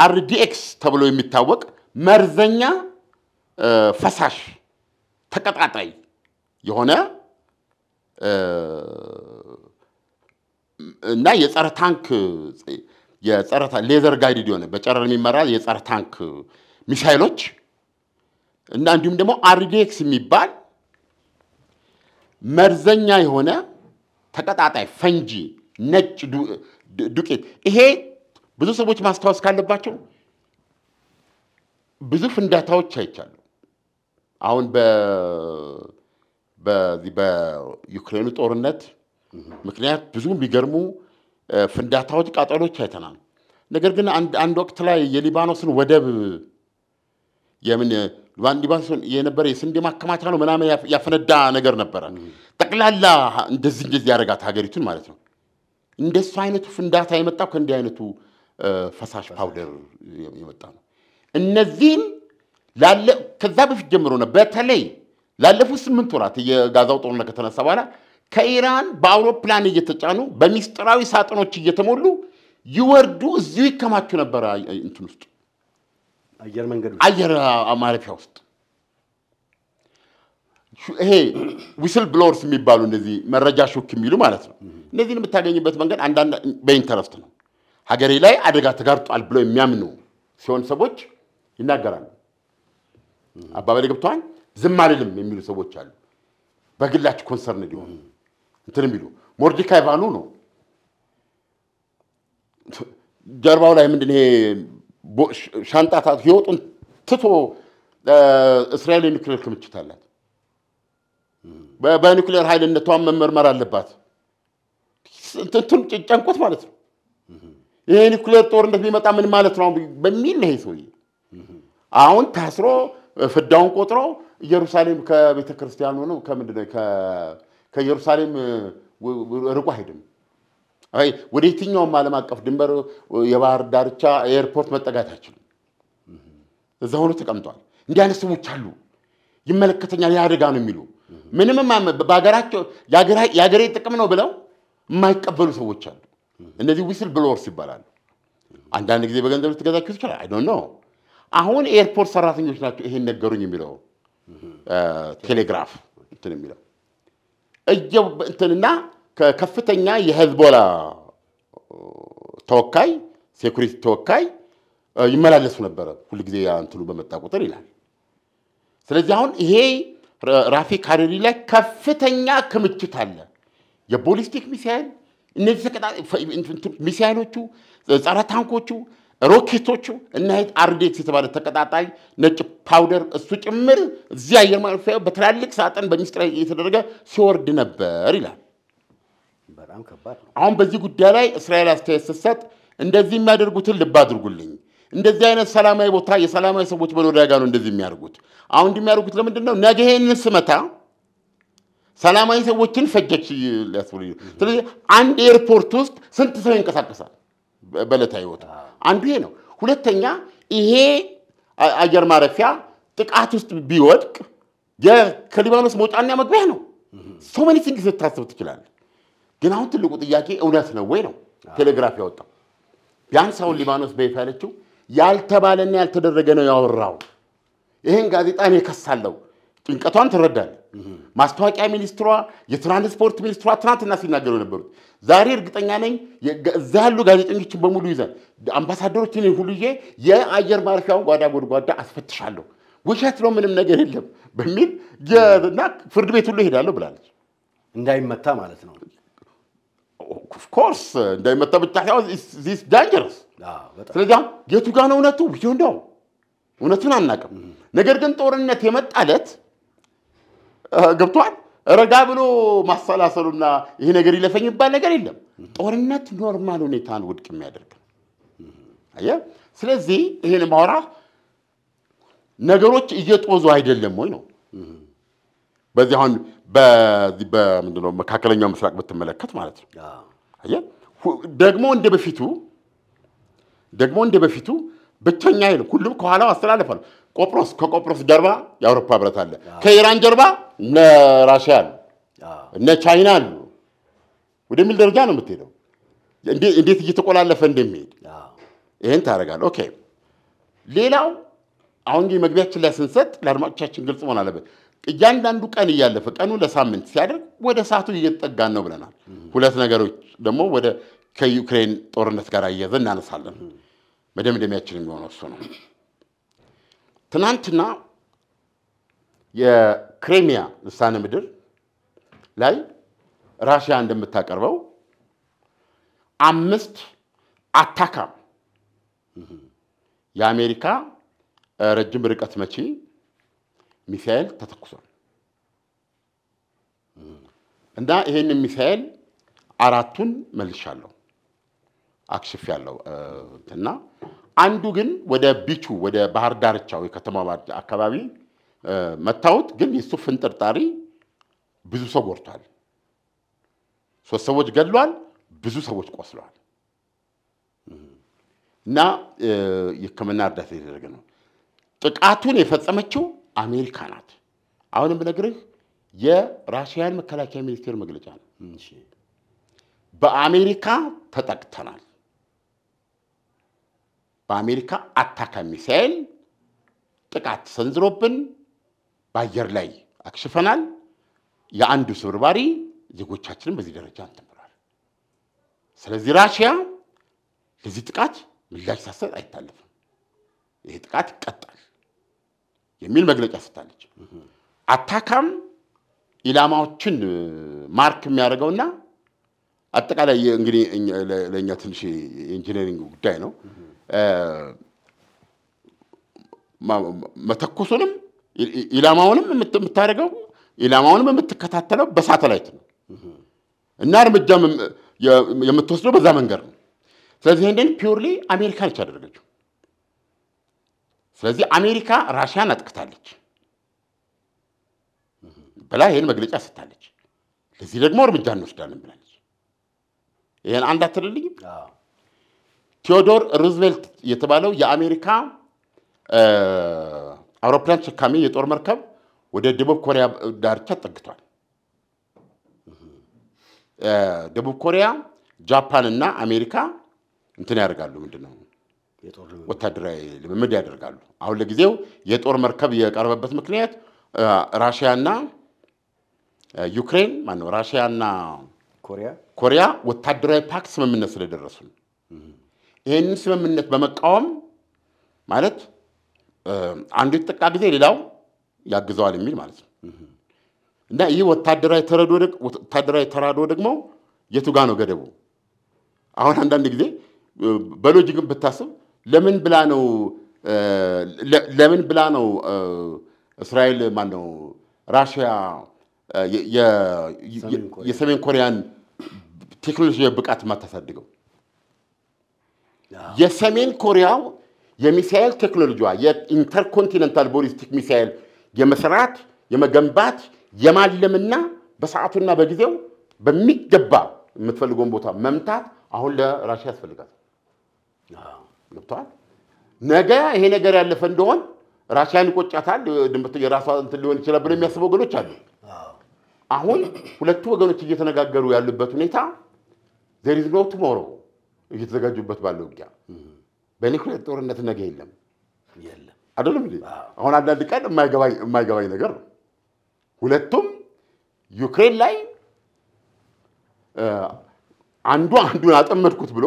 አርዲኤክስ ተብሎ የሚታወቅ መርዘኛ ፈሳሽ ተቀጣጣይ የሆነ እና የጸረ ታንክ የጸረ ሌዘር ጋይድድ የሆነ በጨረር የሚመራ የጸረ ታንክ ሚሳይሎች እና እንዲሁም ደግሞ አርዲኤክስ የሚባል መርዘኛ የሆነ ተቀጣጣይ ፈንጂ ነጭ ዱቄት። ይሄ ብዙ ሰዎች ማስታወስ ካለባቸው ብዙ ፍንዳታዎች አይቻሉ። አሁን በዩክሬኑ ጦርነት ምክንያት ብዙ የሚገርሙ ፍንዳታዎች፣ ቃጠሎች አይተናል። ነገር ግን አንድ ወቅት ላይ የሊባኖስን ወደብ የምን ሊባኖስ የነበረ የስንዴ ማከማቻ ነው ምናምን ያፈነዳ ነገር ነበረ። ጠቅላላ እንደዚህ እንደዚህ ያደረጋት ሀገሪቱን ማለት ነው። እንደሱ አይነቱ ፍንዳታ የመጣው ከእንዲህ አይነቱ ፈሳሽ ፓውደር የመጣ ነው። እነዚህም ላለ ከዛ በፊት ጀምሮ ነው በተለይ ላለፉት ስምንት ወራት የጋዛው ጦርነት ከተነሳ በኋላ ከኢራን በአውሮፕላን እየተጫኑ በሚስጥራዊ ሳጥኖች እየተሞሉ ይወርዱ እዚሁ ይከማቹ ነበረ። እንትን ውስጥ አየር መንገዱ አየር ማረፊያ ውስጥ ይሄ ዊስል ብሎርስ የሚባሉ እነዚህ መረጃ ሹክ የሚሉ ማለት ነው። እነዚህን የምታገኝበት መንገድ አንዳንድ በኢንተረስት ነው። ሀገሬ ላይ አደጋ ተጋርጧል ብለው የሚያምኑ ሲሆን ሰዎች ይናገራሉ። አባባሌ ገብተዋል። ዝም አልልም የሚሉ ሰዎች አሉ። በግላች ኮንሰርን ሊሆኑ እንትን የሚሉ ሞርዲካይ ባኑ ነው። ጀርባው ላይ ምንድን ይሄ ሻንጣ ህይወጡን ትቶ እስራኤል የኒክሌር ክምችት አላት። በኒክሌር ኃይልነቷን መመርመር አለባት። እንትን ጨንቆት ማለት ነው። ይሄ ኒክሌር ጦርነት ቢመጣ ምን ማለት ነው በሚል ይሄ ሰውዬ አሁን ታስሮ ፍዳውን ቆጥሮ ኢየሩሳሌም ከቤተ ክርስቲያኑ ነው ከምንድን ከኢየሩሳሌም ርቆ አይሄድም። አይ ወደ የትኛውም ዓለም አቀፍ ድንበር የባህር ዳርቻ ኤርፖርት መጠጋት አይችልም። እዛ ሆኖ ተቀምጧል። እንዲህ አይነት ሰዎች አሉ። ይመለከተኛል፣ ያደጋ ነው የሚሉ ምንም በሀገራቸው የሀገሬ ጥቅም ነው ብለው የማይቀበሉ ሰዎች አሉ። እነዚህ ዊስል ብሎወርስ ይባላሉ። አንዳንድ ጊዜ በገንዘብ ልትገዛቸው ትችላል። አይ ዶንት ኖ። አሁን ኤርፖርት ሰራተኞች ናቸው ይሄን ነገሩኝ የሚለው ቴሌግራፍ እንትን የሚለው እንትንና ከከፍተኛ የሄዝቦላ ተወካይ ሴኩሪቲ ተወካይ ይመላለሱ ነበረ ሁልጊዜ እንትኑ በመጣ ቁጥር ይላል። ስለዚህ አሁን ይሄ ራፊክ ካሪሪ ላይ ከፍተኛ ክምችት አለ። የቦሊስቲክ ሚሳይል እነዚህ ሚሳይሎቹ፣ ጸረ ታንኮቹ ሮኬቶችም እና አርዴክስ የተባለ ተቀጣጣይ ነጭ ፓውደር እሱ ጭምር እዚህ አየር ማረፊያ በትላልቅ ሳጥን በሚስጥር እየተደረገ ሲወርድ ነበር ይላል። በጣም ከባድ ነው። አሁን በዚህ ጉዳይ ላይ እስራኤል አስተያየት ስትሰጥ እንደዚህ የሚያደርጉትን ልብ አድርጉልኝ። እንደዚህ አይነት ሰላማዊ ቦታ የሰላማዊ ሰዎች መኖሪያ ጋር ነው እንደዚህ የሚያደርጉት። አሁን እንደሚያደርጉት ለምንድን ነው? ነገ ይሄንን ስመታ ሰላማዊ ሰዎችን ፈጀች ሊያስብሉ። ስለዚህ አንድ ኤርፖርት ውስጥ ስንት ሰው ይንቀሳቀሳል? በለታ ህይወቱ። አንዱ ይሄ ነው። ሁለተኛ ይሄ አየር ማረፊያ ጥቃት ውስጥ ቢወድቅ ከሊባኖስ መውጫና መግቢያ ነው። ሶ መኒ ሲንግ ልታስብ ትችላለህ። ግን አሁን ትልቁ ጥያቄ እውነት ነው ወይ ነው። ቴሌግራፍ ያወጣው ቢያንስ አሁን ሊባኖስ በይፋ ያለችው ያልተባለና ያልተደረገ ነው ያወራው። ይህን ጋዜጣ እኔ ከሳለሁ ጭንቀቷን ትረዳል። ማስታወቂያ ሚኒስትሯ፣ የትራንስፖርት ሚኒስትሯ ትናንትና ሲናገሩ የነበሩት ዛሬ እርግጠኛ ነኝ እዛ ያሉ ጋዜጠኞችን በሙሉ ይዘን አምባሳደሮችን ሁሉ ይዤ የአየር ማረፊያውን ጓዳ ጎድጓዳ አስፈትሻለሁ፣ ውሸት ነው ምንም ነገር የለም በሚል እና ፍርድ ቤት ሁሉ ይሄዳለሁ ብላለች። እንዳይመታ ማለት ነው። ኦፍኮርስ እንዳይመታ ብቻ ሳይሆን ዳንጀረስ። ስለዚህ የቱ ጋር ነው እውነቱ? እንደው እውነቱን አናውቅም። ነገር ግን ጦርነት የመጣለት ገብቷል። ረጋ ብሎ ማሰላሰሉና ይሄ ነገር ይለፈኝ የሚባል ነገር የለም። ጦርነት ኖርማል ሁኔታን ውድቅ የሚያደርግ አየህ። ስለዚህ ይሄን ማውራ ነገሮች እየጦዙ አይደለም ወይ ነው። በዚህ አሁን በዚህ በምንድነው መካከለኛው ምስራቅ ብትመለከት ማለት ነው ደግሞ እንደ በፊቱ ደግሞ እንደ በፊቱ ብቸኛ አይደለም። ሁሉም ከኋላው አስተላለፋል። ቆጵሮስ ከቆጵሮስ ጀርባ የአውሮፓ ህብረት አለ። ከኢራን ጀርባ እነ ራሽያ አሉ፣ እነ ቻይና አሉ ወደሚል ደረጃ ነው የምትሄደው። እንዴት እየተቆላለፈ እንደሚሄድ ይህን ታደርጋለህ። ኦኬ። ሌላው አሁን መግቢያችን ላይ ስንሰጥ ለአድማጮቻችን ግልጽ መሆን አለበት። እያንዳንዱ ቀን እያለፈ ቀኑ ለሳምንት ሲያደርግ ወደ ሰዓቱ እየተጠጋን ነው ብለናል። ሁለት ነገሮች ደግሞ ወደ ከዩክሬን ጦርነት ጋር እያዘ እናነሳለን። መደምደሚያችን የሚሆነው እሱ ነው። ትናንትና የክሬሚያ ልሳነ ምድር ላይ ራሽያ እንደምታቀርበው አምስት አታካም የአሜሪካ ረጅም ርቀት መቺ ሚሳኤል ተተኩሷል እና ይህን ሚሳኤል አራቱን መልሻለሁ አክሽፍ ያለው እና አንዱ ግን ወደ ቢቹ ወደ ባህር ዳርቻው የከተማ አካባቢ መታወት ግን የእሱ ፍንጥርጣሪ ብዙ ሰው ጎድቷል። ሶስት ሰዎች ገድሏል፣ ብዙ ሰዎች ቆስለዋል። እና የሕክምና እርዳታ የተደረገ ነው። ጥቃቱን የፈጸመችው አሜሪካ ናት። አሁንም ብነግርህ የራሽያን መከላከያ ሚኒስቴር መግለጫ ነው። በአሜሪካ ተጠቅተናል። በአሜሪካ አታካ ሚሳኤል ጥቃት ሰንዝሮብን በአየር ላይ አክሽፈናል። የአንዱ ስብርባሪ ዜጎቻችንን በዚህ ደረጃ አንተምራል። ስለዚህ ራሽያ ለዚህ ጥቃት ምላሽ ሳሰጥ አይታለፍም፣ ይሄ ጥቃት ይቀጣል የሚል መግለጫ ሰጥታለች። አታካም ኢላማዎችን ማርክ የሚያደርገውና አጠቃላይ እንግዲህ ለእኛ ትንሽ የኢንጂነሪንግ ጉዳይ ነው መተኮሱንም ኢላማውንም የምታደርገው ኢላማውንም የምትከታተለው በሳተላይት ነው እና እርምጃ የምትወስደው በዛ መንገድ ነው። ስለዚህ ይህንን ፒውርሊ አሜሪካ ነች ያደረገችው። ስለዚህ አሜሪካ ራሽያን አጥቅታለች ብላ ይህን መግለጫ ስታለች ለዚህ ደግሞ እርምጃ እንወስዳለን ብላለች። ይህን አንድ አትልልኝም? ቴዎዶር ሩዝቬልት የተባለው የአሜሪካ አውሮፕላን ተሸካሚ የጦር መርከብ ወደ ደቡብ ኮሪያ ዳርቻ ጠግቷል። ደቡብ ኮሪያ፣ ጃፓን እና አሜሪካ እንትን ያደርጋሉ። ምንድን ነው ወታደራዊ ልምምድ ያደርጋሉ። አሁን ለጊዜው የጦር መርከብ የቀረበበት ምክንያት ራሽያና ዩክሬን ማነው ራሽያና ኮሪያ ወታደራዊ ፓክት ስምምነት ስለደረሱ ይህንን ስምምነት በመቃወም ማለት አንዱ የተጠቃ ጊዜ ሌላው ያግዘዋል የሚል ማለት ነው። እና ይህ ወታደራዊ ተራዶ ደግሞ የቱ ጋ ነው ገደቡ? አሁን አንዳንድ ጊዜ በሎጂክም ብታስብ ለምን ብላ ነው ለምን ብላ ነው እስራኤል ማን ነው ራሽያ የሰሜን ኮሪያን ቴክኖሎጂ ብቃት የማታሳድገው የሰሜን ኮሪያው የሚሳኤል ቴክኖሎጂዋ የኢንተርኮንቲኔንታል ቦሊስቲክ ሚሳኤል የመስራት የመገንባት የማለምና በሰዓቱና በጊዜው በሚገባ የምትፈልገውን ቦታ መምታት አሁን ለራሽያ ያስፈልጋል። ገብተዋል። ነገ ይሄ ነገር ያለፈ እንደሆን ራሽያን ይቆጫታል፣ ድንብት የራሷ እንትን ሊሆን ይችላል ብለው የሚያስቡ ወገኖች አሉ። አሁን ሁለቱ ወገኖች እየተነጋገሩ ያሉበት ሁኔታ ዘሪዝኖ ቱሞሮ እየተዘጋጁበት ባለው ውጊያ በኒኩሌር ጦርነት ነገ የለም የለም። አይደለም እንዴ? አሁን አንዳንድ ቀን የማይገባኝ ነገር ነው። ሁለቱም ዩክሬን ላይ አንዱ አንዱን አጠመድኩት ብሎ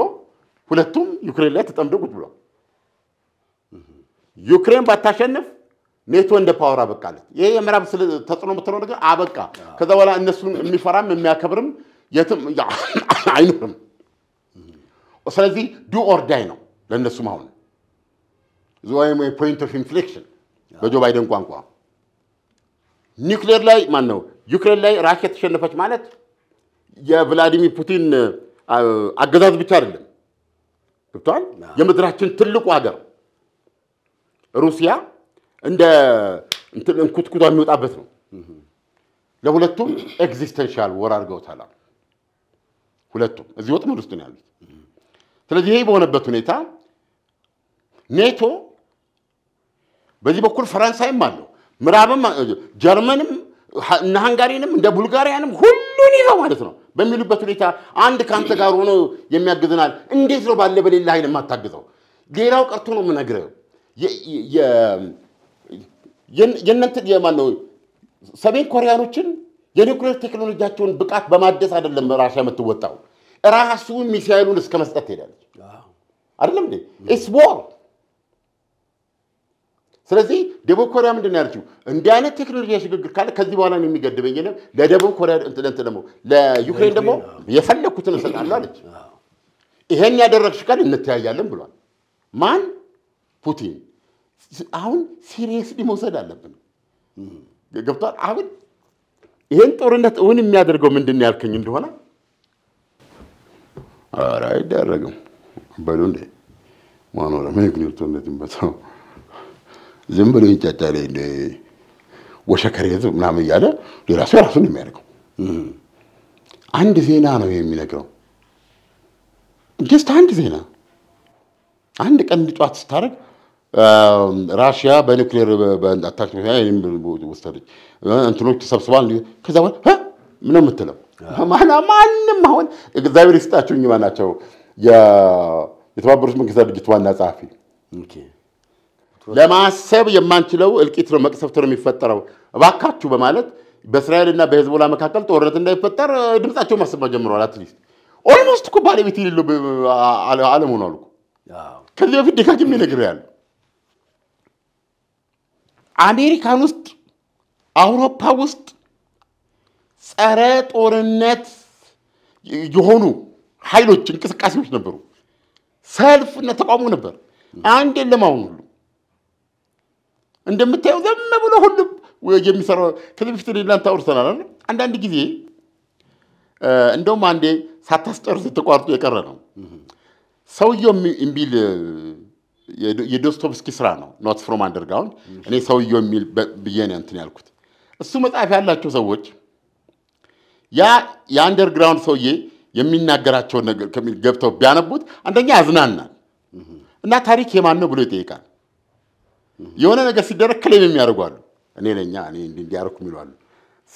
ሁለቱም ዩክሬን ላይ ተጠምደቁት ብሎ ዩክሬን ባታሸንፍ ኔቶ እንደ ፓወር አበቃለት። ይሄ የምዕራብ ተጽዕኖ የምትለው ነገር አበቃ። ከዛ በኋላ እነሱን የሚፈራም የሚያከብርም የትም አይኖርም። ስለዚህ ዱ ኦር ዳይ ነው። ለእነሱም አሁን ወይም ፖይንት ኦፍ ኢንፍሌክሽን በጆ ባይደን ቋንቋ ኒውክሌር ላይ ማን ነው ዩክሬን ላይ ራሽያ ተሸነፈች ማለት የቭላዲሚር ፑቲን አገዛዝ ብቻ አይደለም። ገብተዋል። የምድራችን ትልቁ ሀገር ሩሲያ እንደ እንኩትኩቷ የሚወጣበት ነው። ለሁለቱም ኤግዚስተንሻል ወር አድርገውታል። ሁለቱም እዚህ ወጥመድ ውስጥ ነው ያሉት። ስለዚህ ይሄ በሆነበት ሁኔታ ኔቶ በዚህ በኩል ፈረንሳይም አለው፣ ምዕራብም ጀርመንም እና ሃንጋሪንም እንደ ቡልጋሪያንም ሁሉን ይዘው ማለት ነው በሚሉበት ሁኔታ አንድ ከአንተ ጋር ሆኖ የሚያግዝናል። እንዴት ነው ባለ በሌላ ኃይል የማታግዘው? ሌላው ቀርቶ ነው የምነግርህ የእናንተ የማነው ሰሜን ኮሪያኖችን የኒውክሌር ቴክኖሎጂያቸውን ብቃት በማደስ አይደለም ራሻ የምትወጣው፣ ራሱ ሚሳይሉን እስከ መስጠት ትሄዳለች። አይደለም ኢትስ ስለዚህ ደቡብ ኮሪያ ምንድን ነው ያለችው? እንዲህ አይነት ቴክኖሎጂ ሽግግር ካለ ከዚህ በኋላ ነው የሚገድበኝ የለም። ለደቡብ ኮሪያ እንትን ደግሞ ለዩክሬን ደግሞ የፈለግኩትን እሰጣለሁ አለች። ይሄን ያደረግሽ ቀን እንተያያለን ብሏል። ማን? ፑቲን። አሁን ሲሪየስሊ መውሰድ አለብን። ገብቷል። አሁን ይህን ጦርነት እውን የሚያደርገው ምንድን ያልከኝ እንደሆነ አይደረግም በሉ እንዴ ማኖረ ምን ጦርነት ይመጣው ዝም ብሎ ይጠጣል እንደ ወሸከሬት ምናምን እያለ ሌላ ሰው የራሱን የሚያደርገው አንድ ዜና ነው የሚነግረው። ጀስት አንድ ዜና አንድ ቀን ጧት ስታደርግ ራሽያ በኒክሌር አታክ እንትኖች ተሰብስባል። ከዛ በኋላ ምን የምትለው ማንም አሁን እግዚአብሔር ይስጣቸው እኚህ ማናቸው የተባበሩት መንግስታት ድርጅት ዋና ጸሐፊ ለማሰብ የማንችለው እልቂት ነው፣ መቅሰፍት ነው የሚፈጠረው። እባካችሁ በማለት በእስራኤልና በሄዝቦላ መካከል ጦርነት እንዳይፈጠር ድምፃቸውን ማሰማት ጀምረዋል። አትሊስት ኦልሞስት እኮ ባለቤት የሌለው አለም ሆኗል እኮ። ከዚህ በፊት ደጋግሜ ነግሬያለሁ። አሜሪካን ውስጥ አውሮፓ ውስጥ ጸረ ጦርነት የሆኑ ኃይሎች እንቅስቃሴዎች ነበሩ። ሰልፍና ተቃውሞ ነበር። አንድ የለም አሁን ሁሉ እንደምታየው ዘም ብሎ ሁሉም የሚሰራው ከዚህ በፊት ሌላን ታውርሰናል አለ። አንዳንድ ጊዜ እንደውም አንዴ ሳታስጨርስ ተቋርጦ የቀረ ነው። ሰውየው የሚል የዶስቶቭስኪ ስራ ነው። ኖት ፍሮም አንደርግራውንድ እኔ ሰውየው የሚል ብዬን ነው እንትን ያልኩት። እሱ መጽሐፍ ያላቸው ሰዎች ያ የአንደርግራውንድ ሰውዬ የሚናገራቸውን ነገር ገብተው ቢያነቡት አንደኛ ያዝናናል እና ታሪክ የማን ነው ብሎ ይጠይቃል። የሆነ ነገር ሲደረግ ክሌም የሚያደርጉ አሉ። እኔ ነኛ እኔ እንዲያደርኩ የሚሉ አሉ።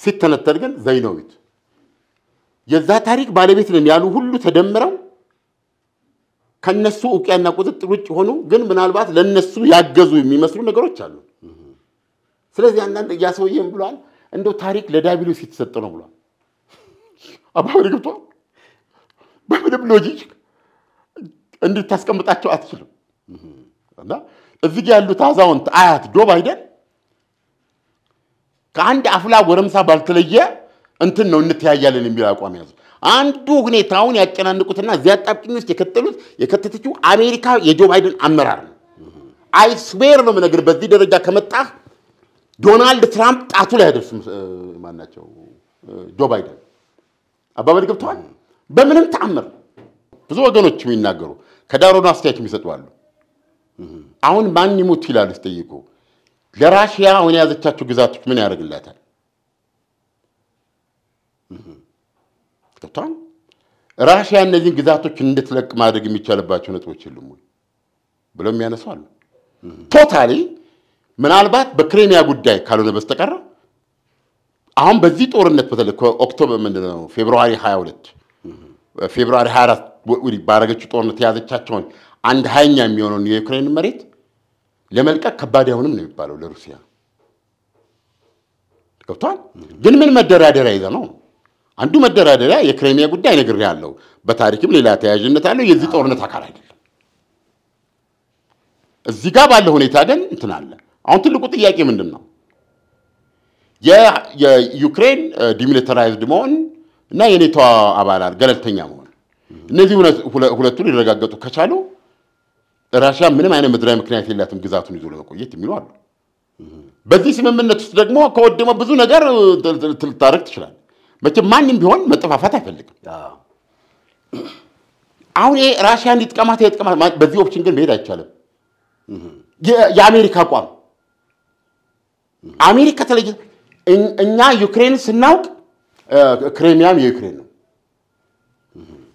ሲተነተን ግን ዘይነዊት የዛ ታሪክ ባለቤት ነን ያሉ ሁሉ ተደምረው ከነሱ እውቅያና ቁጥጥር ውጭ ሆኑ፣ ግን ምናልባት ለነሱ ያገዙ የሚመስሉ ነገሮች አሉ። ስለዚህ አንዳንድ ያ ሰውዬም ብሏል እንደው ታሪክ ለዳቢሎስ የተሰጠ ነው ብሏል። አባሪ ገብቷል። በምንም ሎጂክ እንድታስቀምጣቸው አትችልም እና እዚህ ያሉት አዛውንት አያት ዶብ ባይደን ከአንድ አፍላ ጎረምሳ ባልተለየ እንትን ነው እንተያያለን የሚል አቋም ያዙ። አንዱ ሁኔታውን ያጨናንቁትና እዚያ አጣብቂኝ ውስጥ የከተሉት የከተተችው አሜሪካ የጆ ባይደን አመራር ነው። ስዌር ነው ምነግር በዚህ ደረጃ ከመጣ ዶናልድ ትራምፕ ጣቱ ላይ አይደርሱም። ማናቸው ጆ ባይደን አባባል ገብተዋል። በምንም ተአምር ብዙ ወገኖች የሚናገሩ ከዳሮ አስተያየት የሚሰጡ አሉ። አሁን ማን ይሙት ይላሉ ሲጠይቁ፣ ለራሽያ አሁን የያዘቻቸው ግዛቶች ምን ያደርግላታል? ገብቷል። ራሽያ እነዚህን ግዛቶች እንድትለቅ ማድረግ የሚቻልባቸው ነጥቦች የሉም ወይ ብለው የሚያነሱ አሉ። ቶታሊ ምናልባት በክሬሚያ ጉዳይ ካልሆነ በስተቀር አሁን በዚህ ጦርነት በተለይ ኦክቶበር ምንድን ነው ፌብርዋሪ 22 ፌብርዋሪ 24 ባረገችው ጦርነት የያዘቻቸውን አንድ ሀያኛ የሚሆነውን የዩክሬን መሬት ለመልቀቅ ከባድ አይሆንም ነው የሚባለው ለሩሲያ ገብቷል። ግን ምን መደራደሪያ ይዘ ነው? አንዱ መደራደሪያ የክሬሚያ ጉዳይ ነግር ያለው በታሪክም ሌላ ተያያዥነት አለው። የዚህ ጦርነት አካል አይደለም። እዚህ ጋር ባለ ሁኔታ ግን እንትን አለ። አሁን ትልቁ ጥያቄ ምንድን ነው? የዩክሬን ዲሚሊተራይዝድ መሆን እና የኔቶ አባላት ገለልተኛ መሆን እነዚህ ሁለቱ ሊረጋገጡ ከቻሉ ራሽያ ምንም አይነት ምድራዊ ምክንያት የላትም ግዛቱን ይዞ ለመቆየት የሚሉ አሉ። በዚህ ስምምነት ውስጥ ደግሞ ከወደመ ብዙ ነገር ልታደርግ ትችላል። መቼም ማንም ቢሆን መጠፋፋት አይፈልግም። አሁን ይሄ ራሽያ እንዲጥቀማት የጥቀማት በዚህ ኦፕሽን ግን መሄድ አይቻልም። የአሜሪካ አቋም አሜሪካ ተለየ። እኛ ዩክሬን ስናውቅ ክሬሚያም የዩክሬን ነው።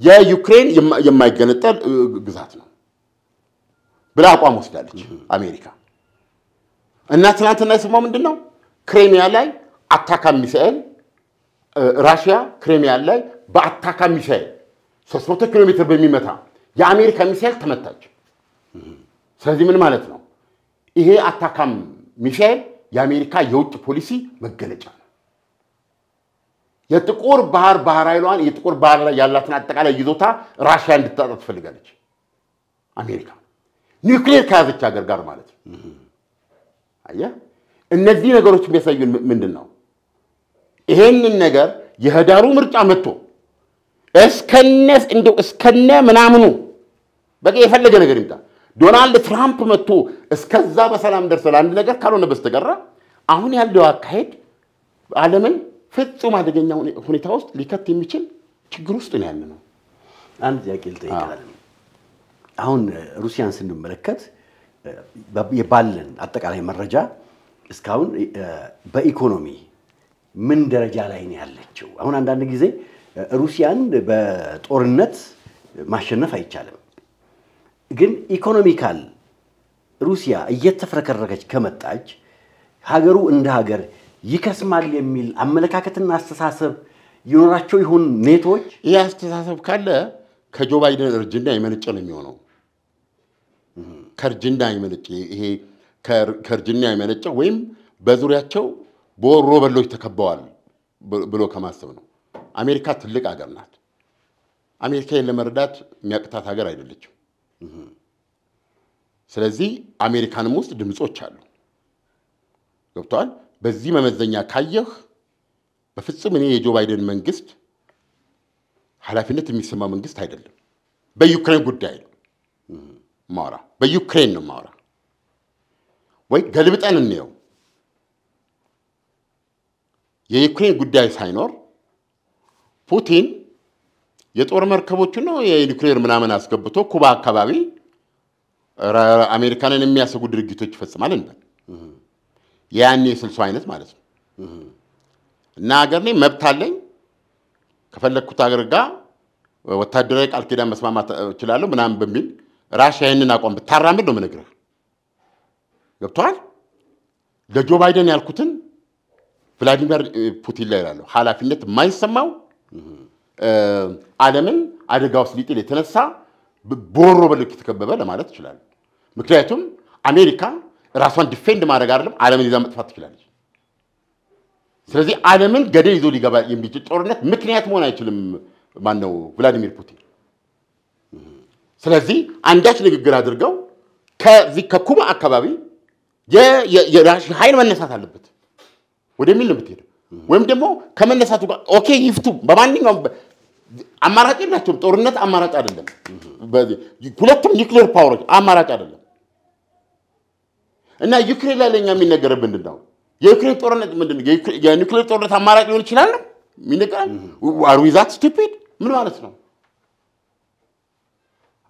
የዩክሬን የማይገነጠል ግዛት ነው። ብላ አቋም ወስዳለች አሜሪካ። እና ትናንትና የሰማው ምንድን ነው? ክሬሚያ ላይ አታካ ሚሳኤል ራሽያ ክሬሚያ ላይ በአታካ ሚሳኤል 300 ኪሎ ሜትር በሚመታ የአሜሪካ ሚሳኤል ተመታች። ስለዚህ ምን ማለት ነው? ይሄ አታካም ሚሳኤል የአሜሪካ የውጭ ፖሊሲ መገለጫ ነው። የጥቁር ባህር ባህር ኃይሏን የጥቁር ባህር ላይ ያላትን አጠቃላይ ይዞታ ራሽያ እንድታጣ ትፈልጋለች አሜሪካ። ኒውክሌር ከያዘች ሀገር ጋር ማለት ነው። አየህ፣ እነዚህ ነገሮች የሚያሳዩን ምንድን ነው? ይሄንን ነገር የህዳሩ ምርጫ መጥቶ እስከነ እንደው እስከነ ምናምኑ በቃ የፈለገ ነገር ይምጣ ዶናልድ ትራምፕ መጥቶ እስከዛ በሰላም ደርሰል አንድ ነገር ካልሆነ በስተቀረ አሁን ያለው አካሄድ ዓለምን ፍጹም አደገኛ ሁኔታ ውስጥ ሊከት የሚችል ችግር ውስጥ ነው ያለ ነው። አንድ ጥያቄ ልጠይቃለን። አሁን ሩሲያን ስንመለከት ባለን አጠቃላይ መረጃ እስካሁን በኢኮኖሚ ምን ደረጃ ላይ ነው ያለችው? አሁን አንዳንድ ጊዜ ሩሲያን በጦርነት ማሸነፍ አይቻልም። ግን ኢኮኖሚካል ሩሲያ እየተፍረከረከች ከመጣች ሀገሩ እንደ ሀገር ይከስማል የሚል አመለካከትና አስተሳሰብ ይኖራቸው ይሆን ኔቶች? ይህ አስተሳሰብ ካለ ከጆ ባይደን እርጅና የመነጨ ነው የሚሆነው። ከእርጅና የመነጨ ይሄ ከእርጅና የመነጨ ወይም በዙሪያቸው በወሮ በሎች ተከበዋል ብሎ ከማሰብ ነው። አሜሪካ ትልቅ ሀገር ናት። አሜሪካን ለመረዳት የሚያቅታት ሀገር አይደለችም። ስለዚህ አሜሪካንም ውስጥ ድምፆች አሉ። ገብተዋል። በዚህ መመዘኛ ካየህ በፍጹም እኔ የጆ ባይደን መንግስት ኃላፊነት የሚሰማ መንግስት አይደለም። በዩክሬን ጉዳይ ነው። ማውራ፣ በዩክሬን ነው ማውራ። ወይ ገልብጠን እንየው። የዩክሬን ጉዳይ ሳይኖር ፑቲን የጦር መርከቦቹ ነው የኒውክሌር ምናምን አስገብቶ ኩባ አካባቢ አሜሪካንን የሚያሰጉ ድርጊቶች ይፈጽማል እንበል። የያኔ የስልሱ አይነት ማለት ነው። እና ሀገር ላይ መብት አለኝ ከፈለግኩት ሀገር ጋር ወታደራዊ ቃል ኪዳን መስማማት እችላለሁ ምናምን በሚል ራሽያ ይህንን አቋም ብታራምድ ነው የምነግርህ። ገብቶሃል? ለጆ ባይደን ያልኩትን ቭላዲሚር ፑቲን ላይ ላለው ኃላፊነት የማይሰማው ዓለምን አደጋ ውስጥ ሊጥል የተነሳ በወሮ በሎች የተከበበ ለማለት ይችላል። ምክንያቱም አሜሪካ ራሷን ዲፌንድ ማድረግ አይደለም ዓለምን ይዛ መጥፋት ትችላለች። ስለዚህ ዓለምን ገደል ይዞ ሊገባ የሚችል ጦርነት ምክንያት መሆን አይችልም። ማነው ነው ቭላዲሚር ፑቲን ስለዚህ አንዳች ንግግር አድርገው ከዚህ ከኩማ አካባቢ የራሽ ኃይል መነሳት አለበት ወደሚል ነው የምትሄደው። ወይም ደግሞ ከመነሳቱ ጋር ኦኬ ይፍቱ። በማንኛውም አማራጭ የላቸውም። ጦርነት አማራጭ አይደለም። ሁለቱም ኒክሌር ፓወሮች አማራጭ አይደለም እና ዩክሬን ላይ ለኛ የሚነገር ምንድን ነው? የዩክሬን ጦርነት ምንድን ነው? የኒውክሌር ጦርነት አማራጭ ሊሆን ይችላል ነው የሚነገረ። አር ዊ ዛት ስቱፒድ ምን ማለት ነው?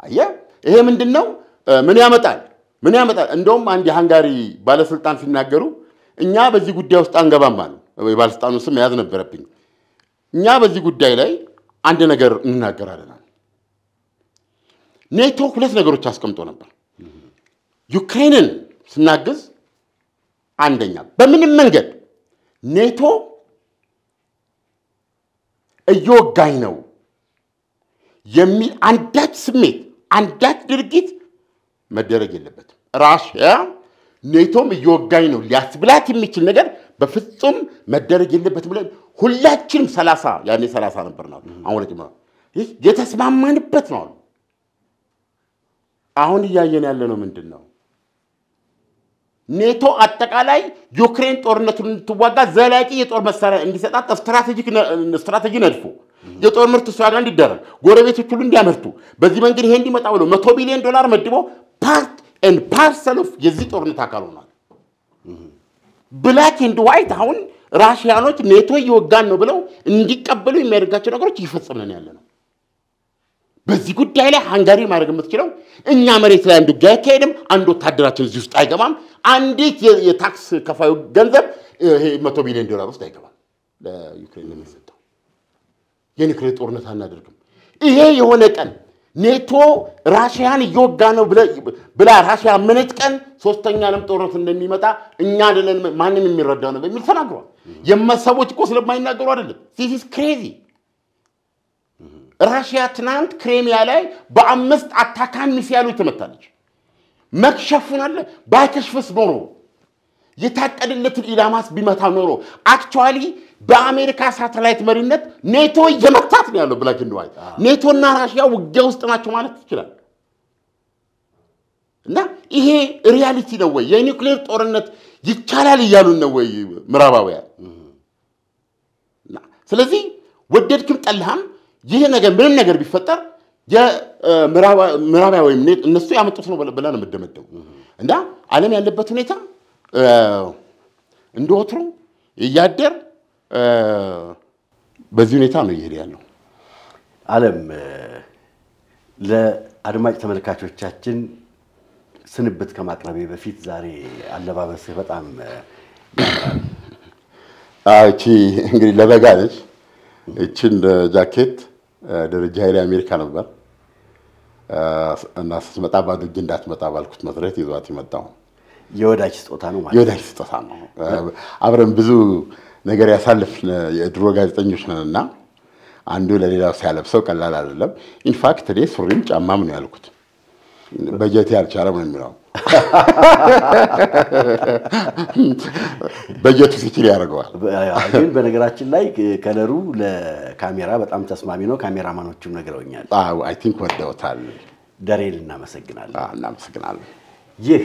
አየህ፣ ይሄ ምንድን ነው? ምን ያመጣል? ምን ያመጣል? እንደውም አንድ የሃንጋሪ ባለስልጣን ሲናገሩ እኛ በዚህ ጉዳይ ውስጥ አንገባም አሉ። የባለስልጣኑን ስም መያዝ ነበረብኝ። እኛ በዚህ ጉዳይ ላይ አንድ ነገር እንናገራለን። ኔቶ ሁለት ነገሮች አስቀምጦ ነበር። ዩክሬንን ስናግዝ አንደኛ በምንም መንገድ ኔቶ እየወጋኝ ነው የሚል አንዳች ስሜት አንዳች ድርጊት መደረግ የለበትም። ራሽያ ኔቶም እየወጋኝ ነው ሊያስብላት የሚችል ነገር በፍጹም መደረግ የለበትም ብለን ሁላችንም ሰላሳ ያኔ ሰላሳ ነበር ነው አሁን ጭ ይህ የተስማማንበት ነው። አሁን እያየን ያለ ነው ምንድን ነው ኔቶ አጠቃላይ ዩክሬን ጦርነቱን እንድትዋጋ ዘላቂ የጦር መሳሪያ እንዲሰጣት ስትራቴጂ ነድፎ የጦር ምርት እሷ ጋር እንዲደረግ ጎረቤቶች ሁሉ እንዲያመርቱ በዚህ መንገድ ይሄ እንዲመጣ ብሎ መቶ ቢሊዮን ዶላር መድቦ ፓርት ኤንድ ፓርሰል ኦፍ የዚህ ጦርነት አካል ሆኗል። ብላክ ኤንድ ዋይት አሁን ራሽያኖች ኔቶ እየወጋን ነው ብለው እንዲቀበሉ የሚያደርጋቸው ነገሮች እየፈጸምን ያለ ነው። በዚህ ጉዳይ ላይ ሃንጋሪ ማድረግ የምትችለው እኛ መሬት ላይ አንድ ውጊያ አይካሄድም፣ አንድ ወታደራችን እዚህ ውስጥ አይገባም፣ አንዲት የታክስ ከፋዩ ገንዘብ መቶ ቢሊዮን ዶላር ውስጥ አይገባም ለዩክሬን የኒክሌር ጦርነት አናደርግም። ይሄ የሆነ ቀን ኔቶ ራሽያን እየወጋ ነው ብላ ራሽያ ምንት ቀን ሶስተኛ ዓለም ጦርነት እንደሚመጣ እኛ ደለን ማንም የሚረዳ ነው በሚል ተናግሯል። የመሰቦች እኮ ስለማይናገሩ አይደለም። ዚስ ኢዝ ክሬዚ። ራሽያ ትናንት ክሬሚያ ላይ በአምስት አታካሚ ሲያሉ ትመታለች። መክሸፉን አለ ባይከሽፍስ ኖሮ የታቀደለትን ኢላማስ ቢመታ ኖሮ አክቹዋሊ በአሜሪካ ሳተላይት መሪነት ኔቶ እየመታት ነው ያለው። ብላክ ንድዋይ ኔቶና ራሽያ ውጊያ ውስጥ ናቸው ማለት ይችላል። እና ይሄ ሪያሊቲ ነው ወይ? የኒውክሌር ጦርነት ይቻላል እያሉን ነው ወይ ምዕራባውያን? ስለዚህ ወደድክም ጠላህም ይሄ ነገር ምንም ነገር ቢፈጠር ምዕራባዊ ወይም እነሱ ያመጡት ነው ብለን የምደመደው እና ዓለም ያለበት ሁኔታ እንደ ወትሮ እያደር በዚህ ሁኔታ ነው እየሄደ ያለው። አለም ለአድማጭ ተመልካቾቻችን ስንብት ከማቅረቤ በፊት ዛሬ አለባበስህ በጣም እቺ እንግዲህ ለበጋ ነች። እችን ጃኬት ደረጃ ኃይሌ አሜሪካ ነበር እና ስትመጣ ባዶ እጅ እንዳትመጣ ባልኩት መሰረት ይዟት የመጣው የወዳጅ ስጦታ ነው የወዳጅ ስጦታ ነው። አብረን ብዙ ነገር ያሳልፍ የድሮ ጋዜጠኞች ነንና አንዱ ለሌላው ሲያለብሰው ቀላል አይደለም። ኢንፋክት እኔ ሱሪም ጫማም ነው ያልኩት። በጀቴ አልቻለም ነው የሚለው። በጀቱ ሲችል ያደርገዋል። ግን በነገራችን ላይ ከለሩ ለካሜራ በጣም ተስማሚ ነው። ካሜራማኖቹም ነግረውኛል። አይ ቲንክ ወደውታል። ደሬን እናመሰግናለን። እናመሰግናለን። ይህ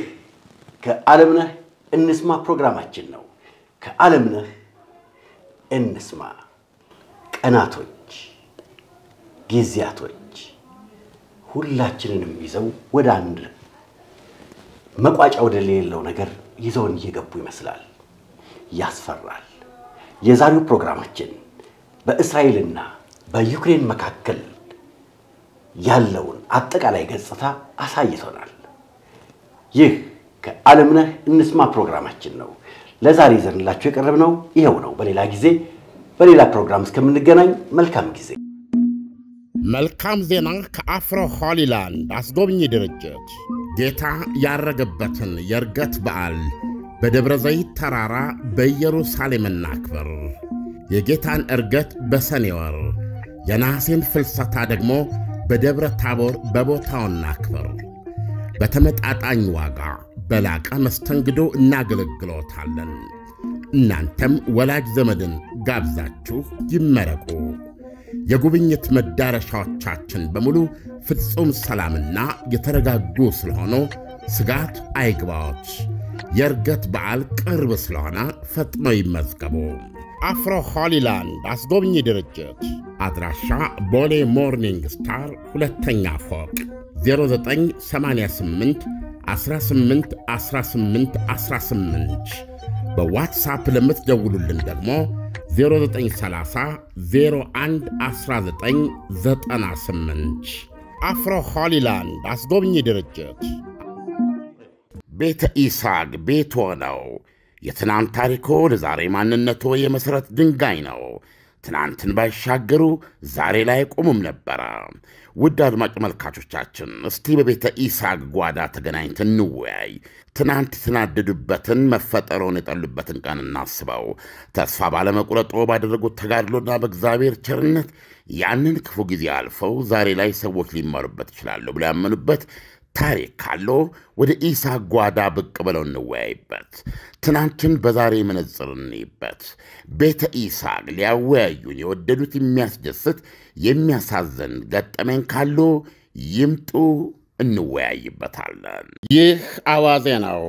ከዓለምነህ እንስማ ፕሮግራማችን ነው። ከዓለምነህ እንስማ። ቀናቶች፣ ጊዜያቶች ሁላችንንም ይዘው ወደ አንድ መቋጫ ወደሌለው ነገር ይዘውን እየገቡ ይመስላል። ያስፈራል። የዛሬው ፕሮግራማችን በእስራኤልና በዩክሬን መካከል ያለውን አጠቃላይ ገጽታ አሳይቶናል። ይህ ከአለምነህ እንስማ ፕሮግራማችን ነው። ለዛሬ ይዘንላችሁ የቀረብነው ይኸው ነው። በሌላ ጊዜ በሌላ ፕሮግራም እስከምንገናኝ መልካም ጊዜ። መልካም ዜና ከአፍሮ ሆሊላንድ አስጎብኚ ድርጅት ጌታ ያረገበትን የእርገት በዓል በደብረ ዘይት ተራራ በኢየሩሳሌም እናክብር። የጌታን እርገት በሰኔ ወር፣ የነሐሴን ፍልሰታ ደግሞ በደብረ ታቦር በቦታው እናክብር በተመጣጣኝ ዋጋ በላቀ መስተንግዶ እናገለግሎታለን። እናንተም ወላጅ ዘመድን ጋብዛችሁ ይመረቁ። የጉብኝት መዳረሻዎቻችን በሙሉ ፍጹም ሰላምና የተረጋጉ ስለሆኑ ስጋት አይግባዎች። የእርገት በዓል ቅርብ ስለሆነ ፈጥነው ይመዝገቡ። አፍሮ ሆሊላንድ አስጎብኚ ድርጅት አድራሻ ቦሌ ሞርኒንግ ስታር ሁለተኛ ፎቅ 0988 18 18 በዋትሳፕ ለምትደውሉልን ደግሞ 0930 01 አፍሮ ሆሊላንድ አስጎብኚ ድርጅት ቤተ ኢሳግ ቤቶ ነው። የትናንት ታሪኮ ለዛሬ ማንነቶ የመሠረት ድንጋይ ነው። ትናንትን ባይሻገሩ ዛሬ ላይ ቁሙም ነበረ። ውድ አድማጭ መልካቾቻችን እስቲ በቤተ ኢሳቅ ጓዳ ተገናኝተን እንወያይ። ትናንት የተናደዱበትን መፈጠረውን የጠሉበትን ቀን እናስበው። ተስፋ ባለመቁረጦ ባደረጉት ተጋድሎና በእግዚአብሔር ቸርነት ያንን ክፉ ጊዜ አልፈው ዛሬ ላይ ሰዎች ሊመሩበት ይችላሉ ብሎ ያመኑበት ታሪክ ካለው ወደ ኢሳ ጓዳ ብቅ ብለው እንወያይበት። ትናንትን በዛሬ መነጽር እንይበት። ቤተ ኢሳቅ ሊያወያዩን የወደዱት የሚያስደስት የሚያሳዝን ገጠመኝ ካሉ ይምጡ፣ እንወያይበታለን። ይህ አዋዜ ነው።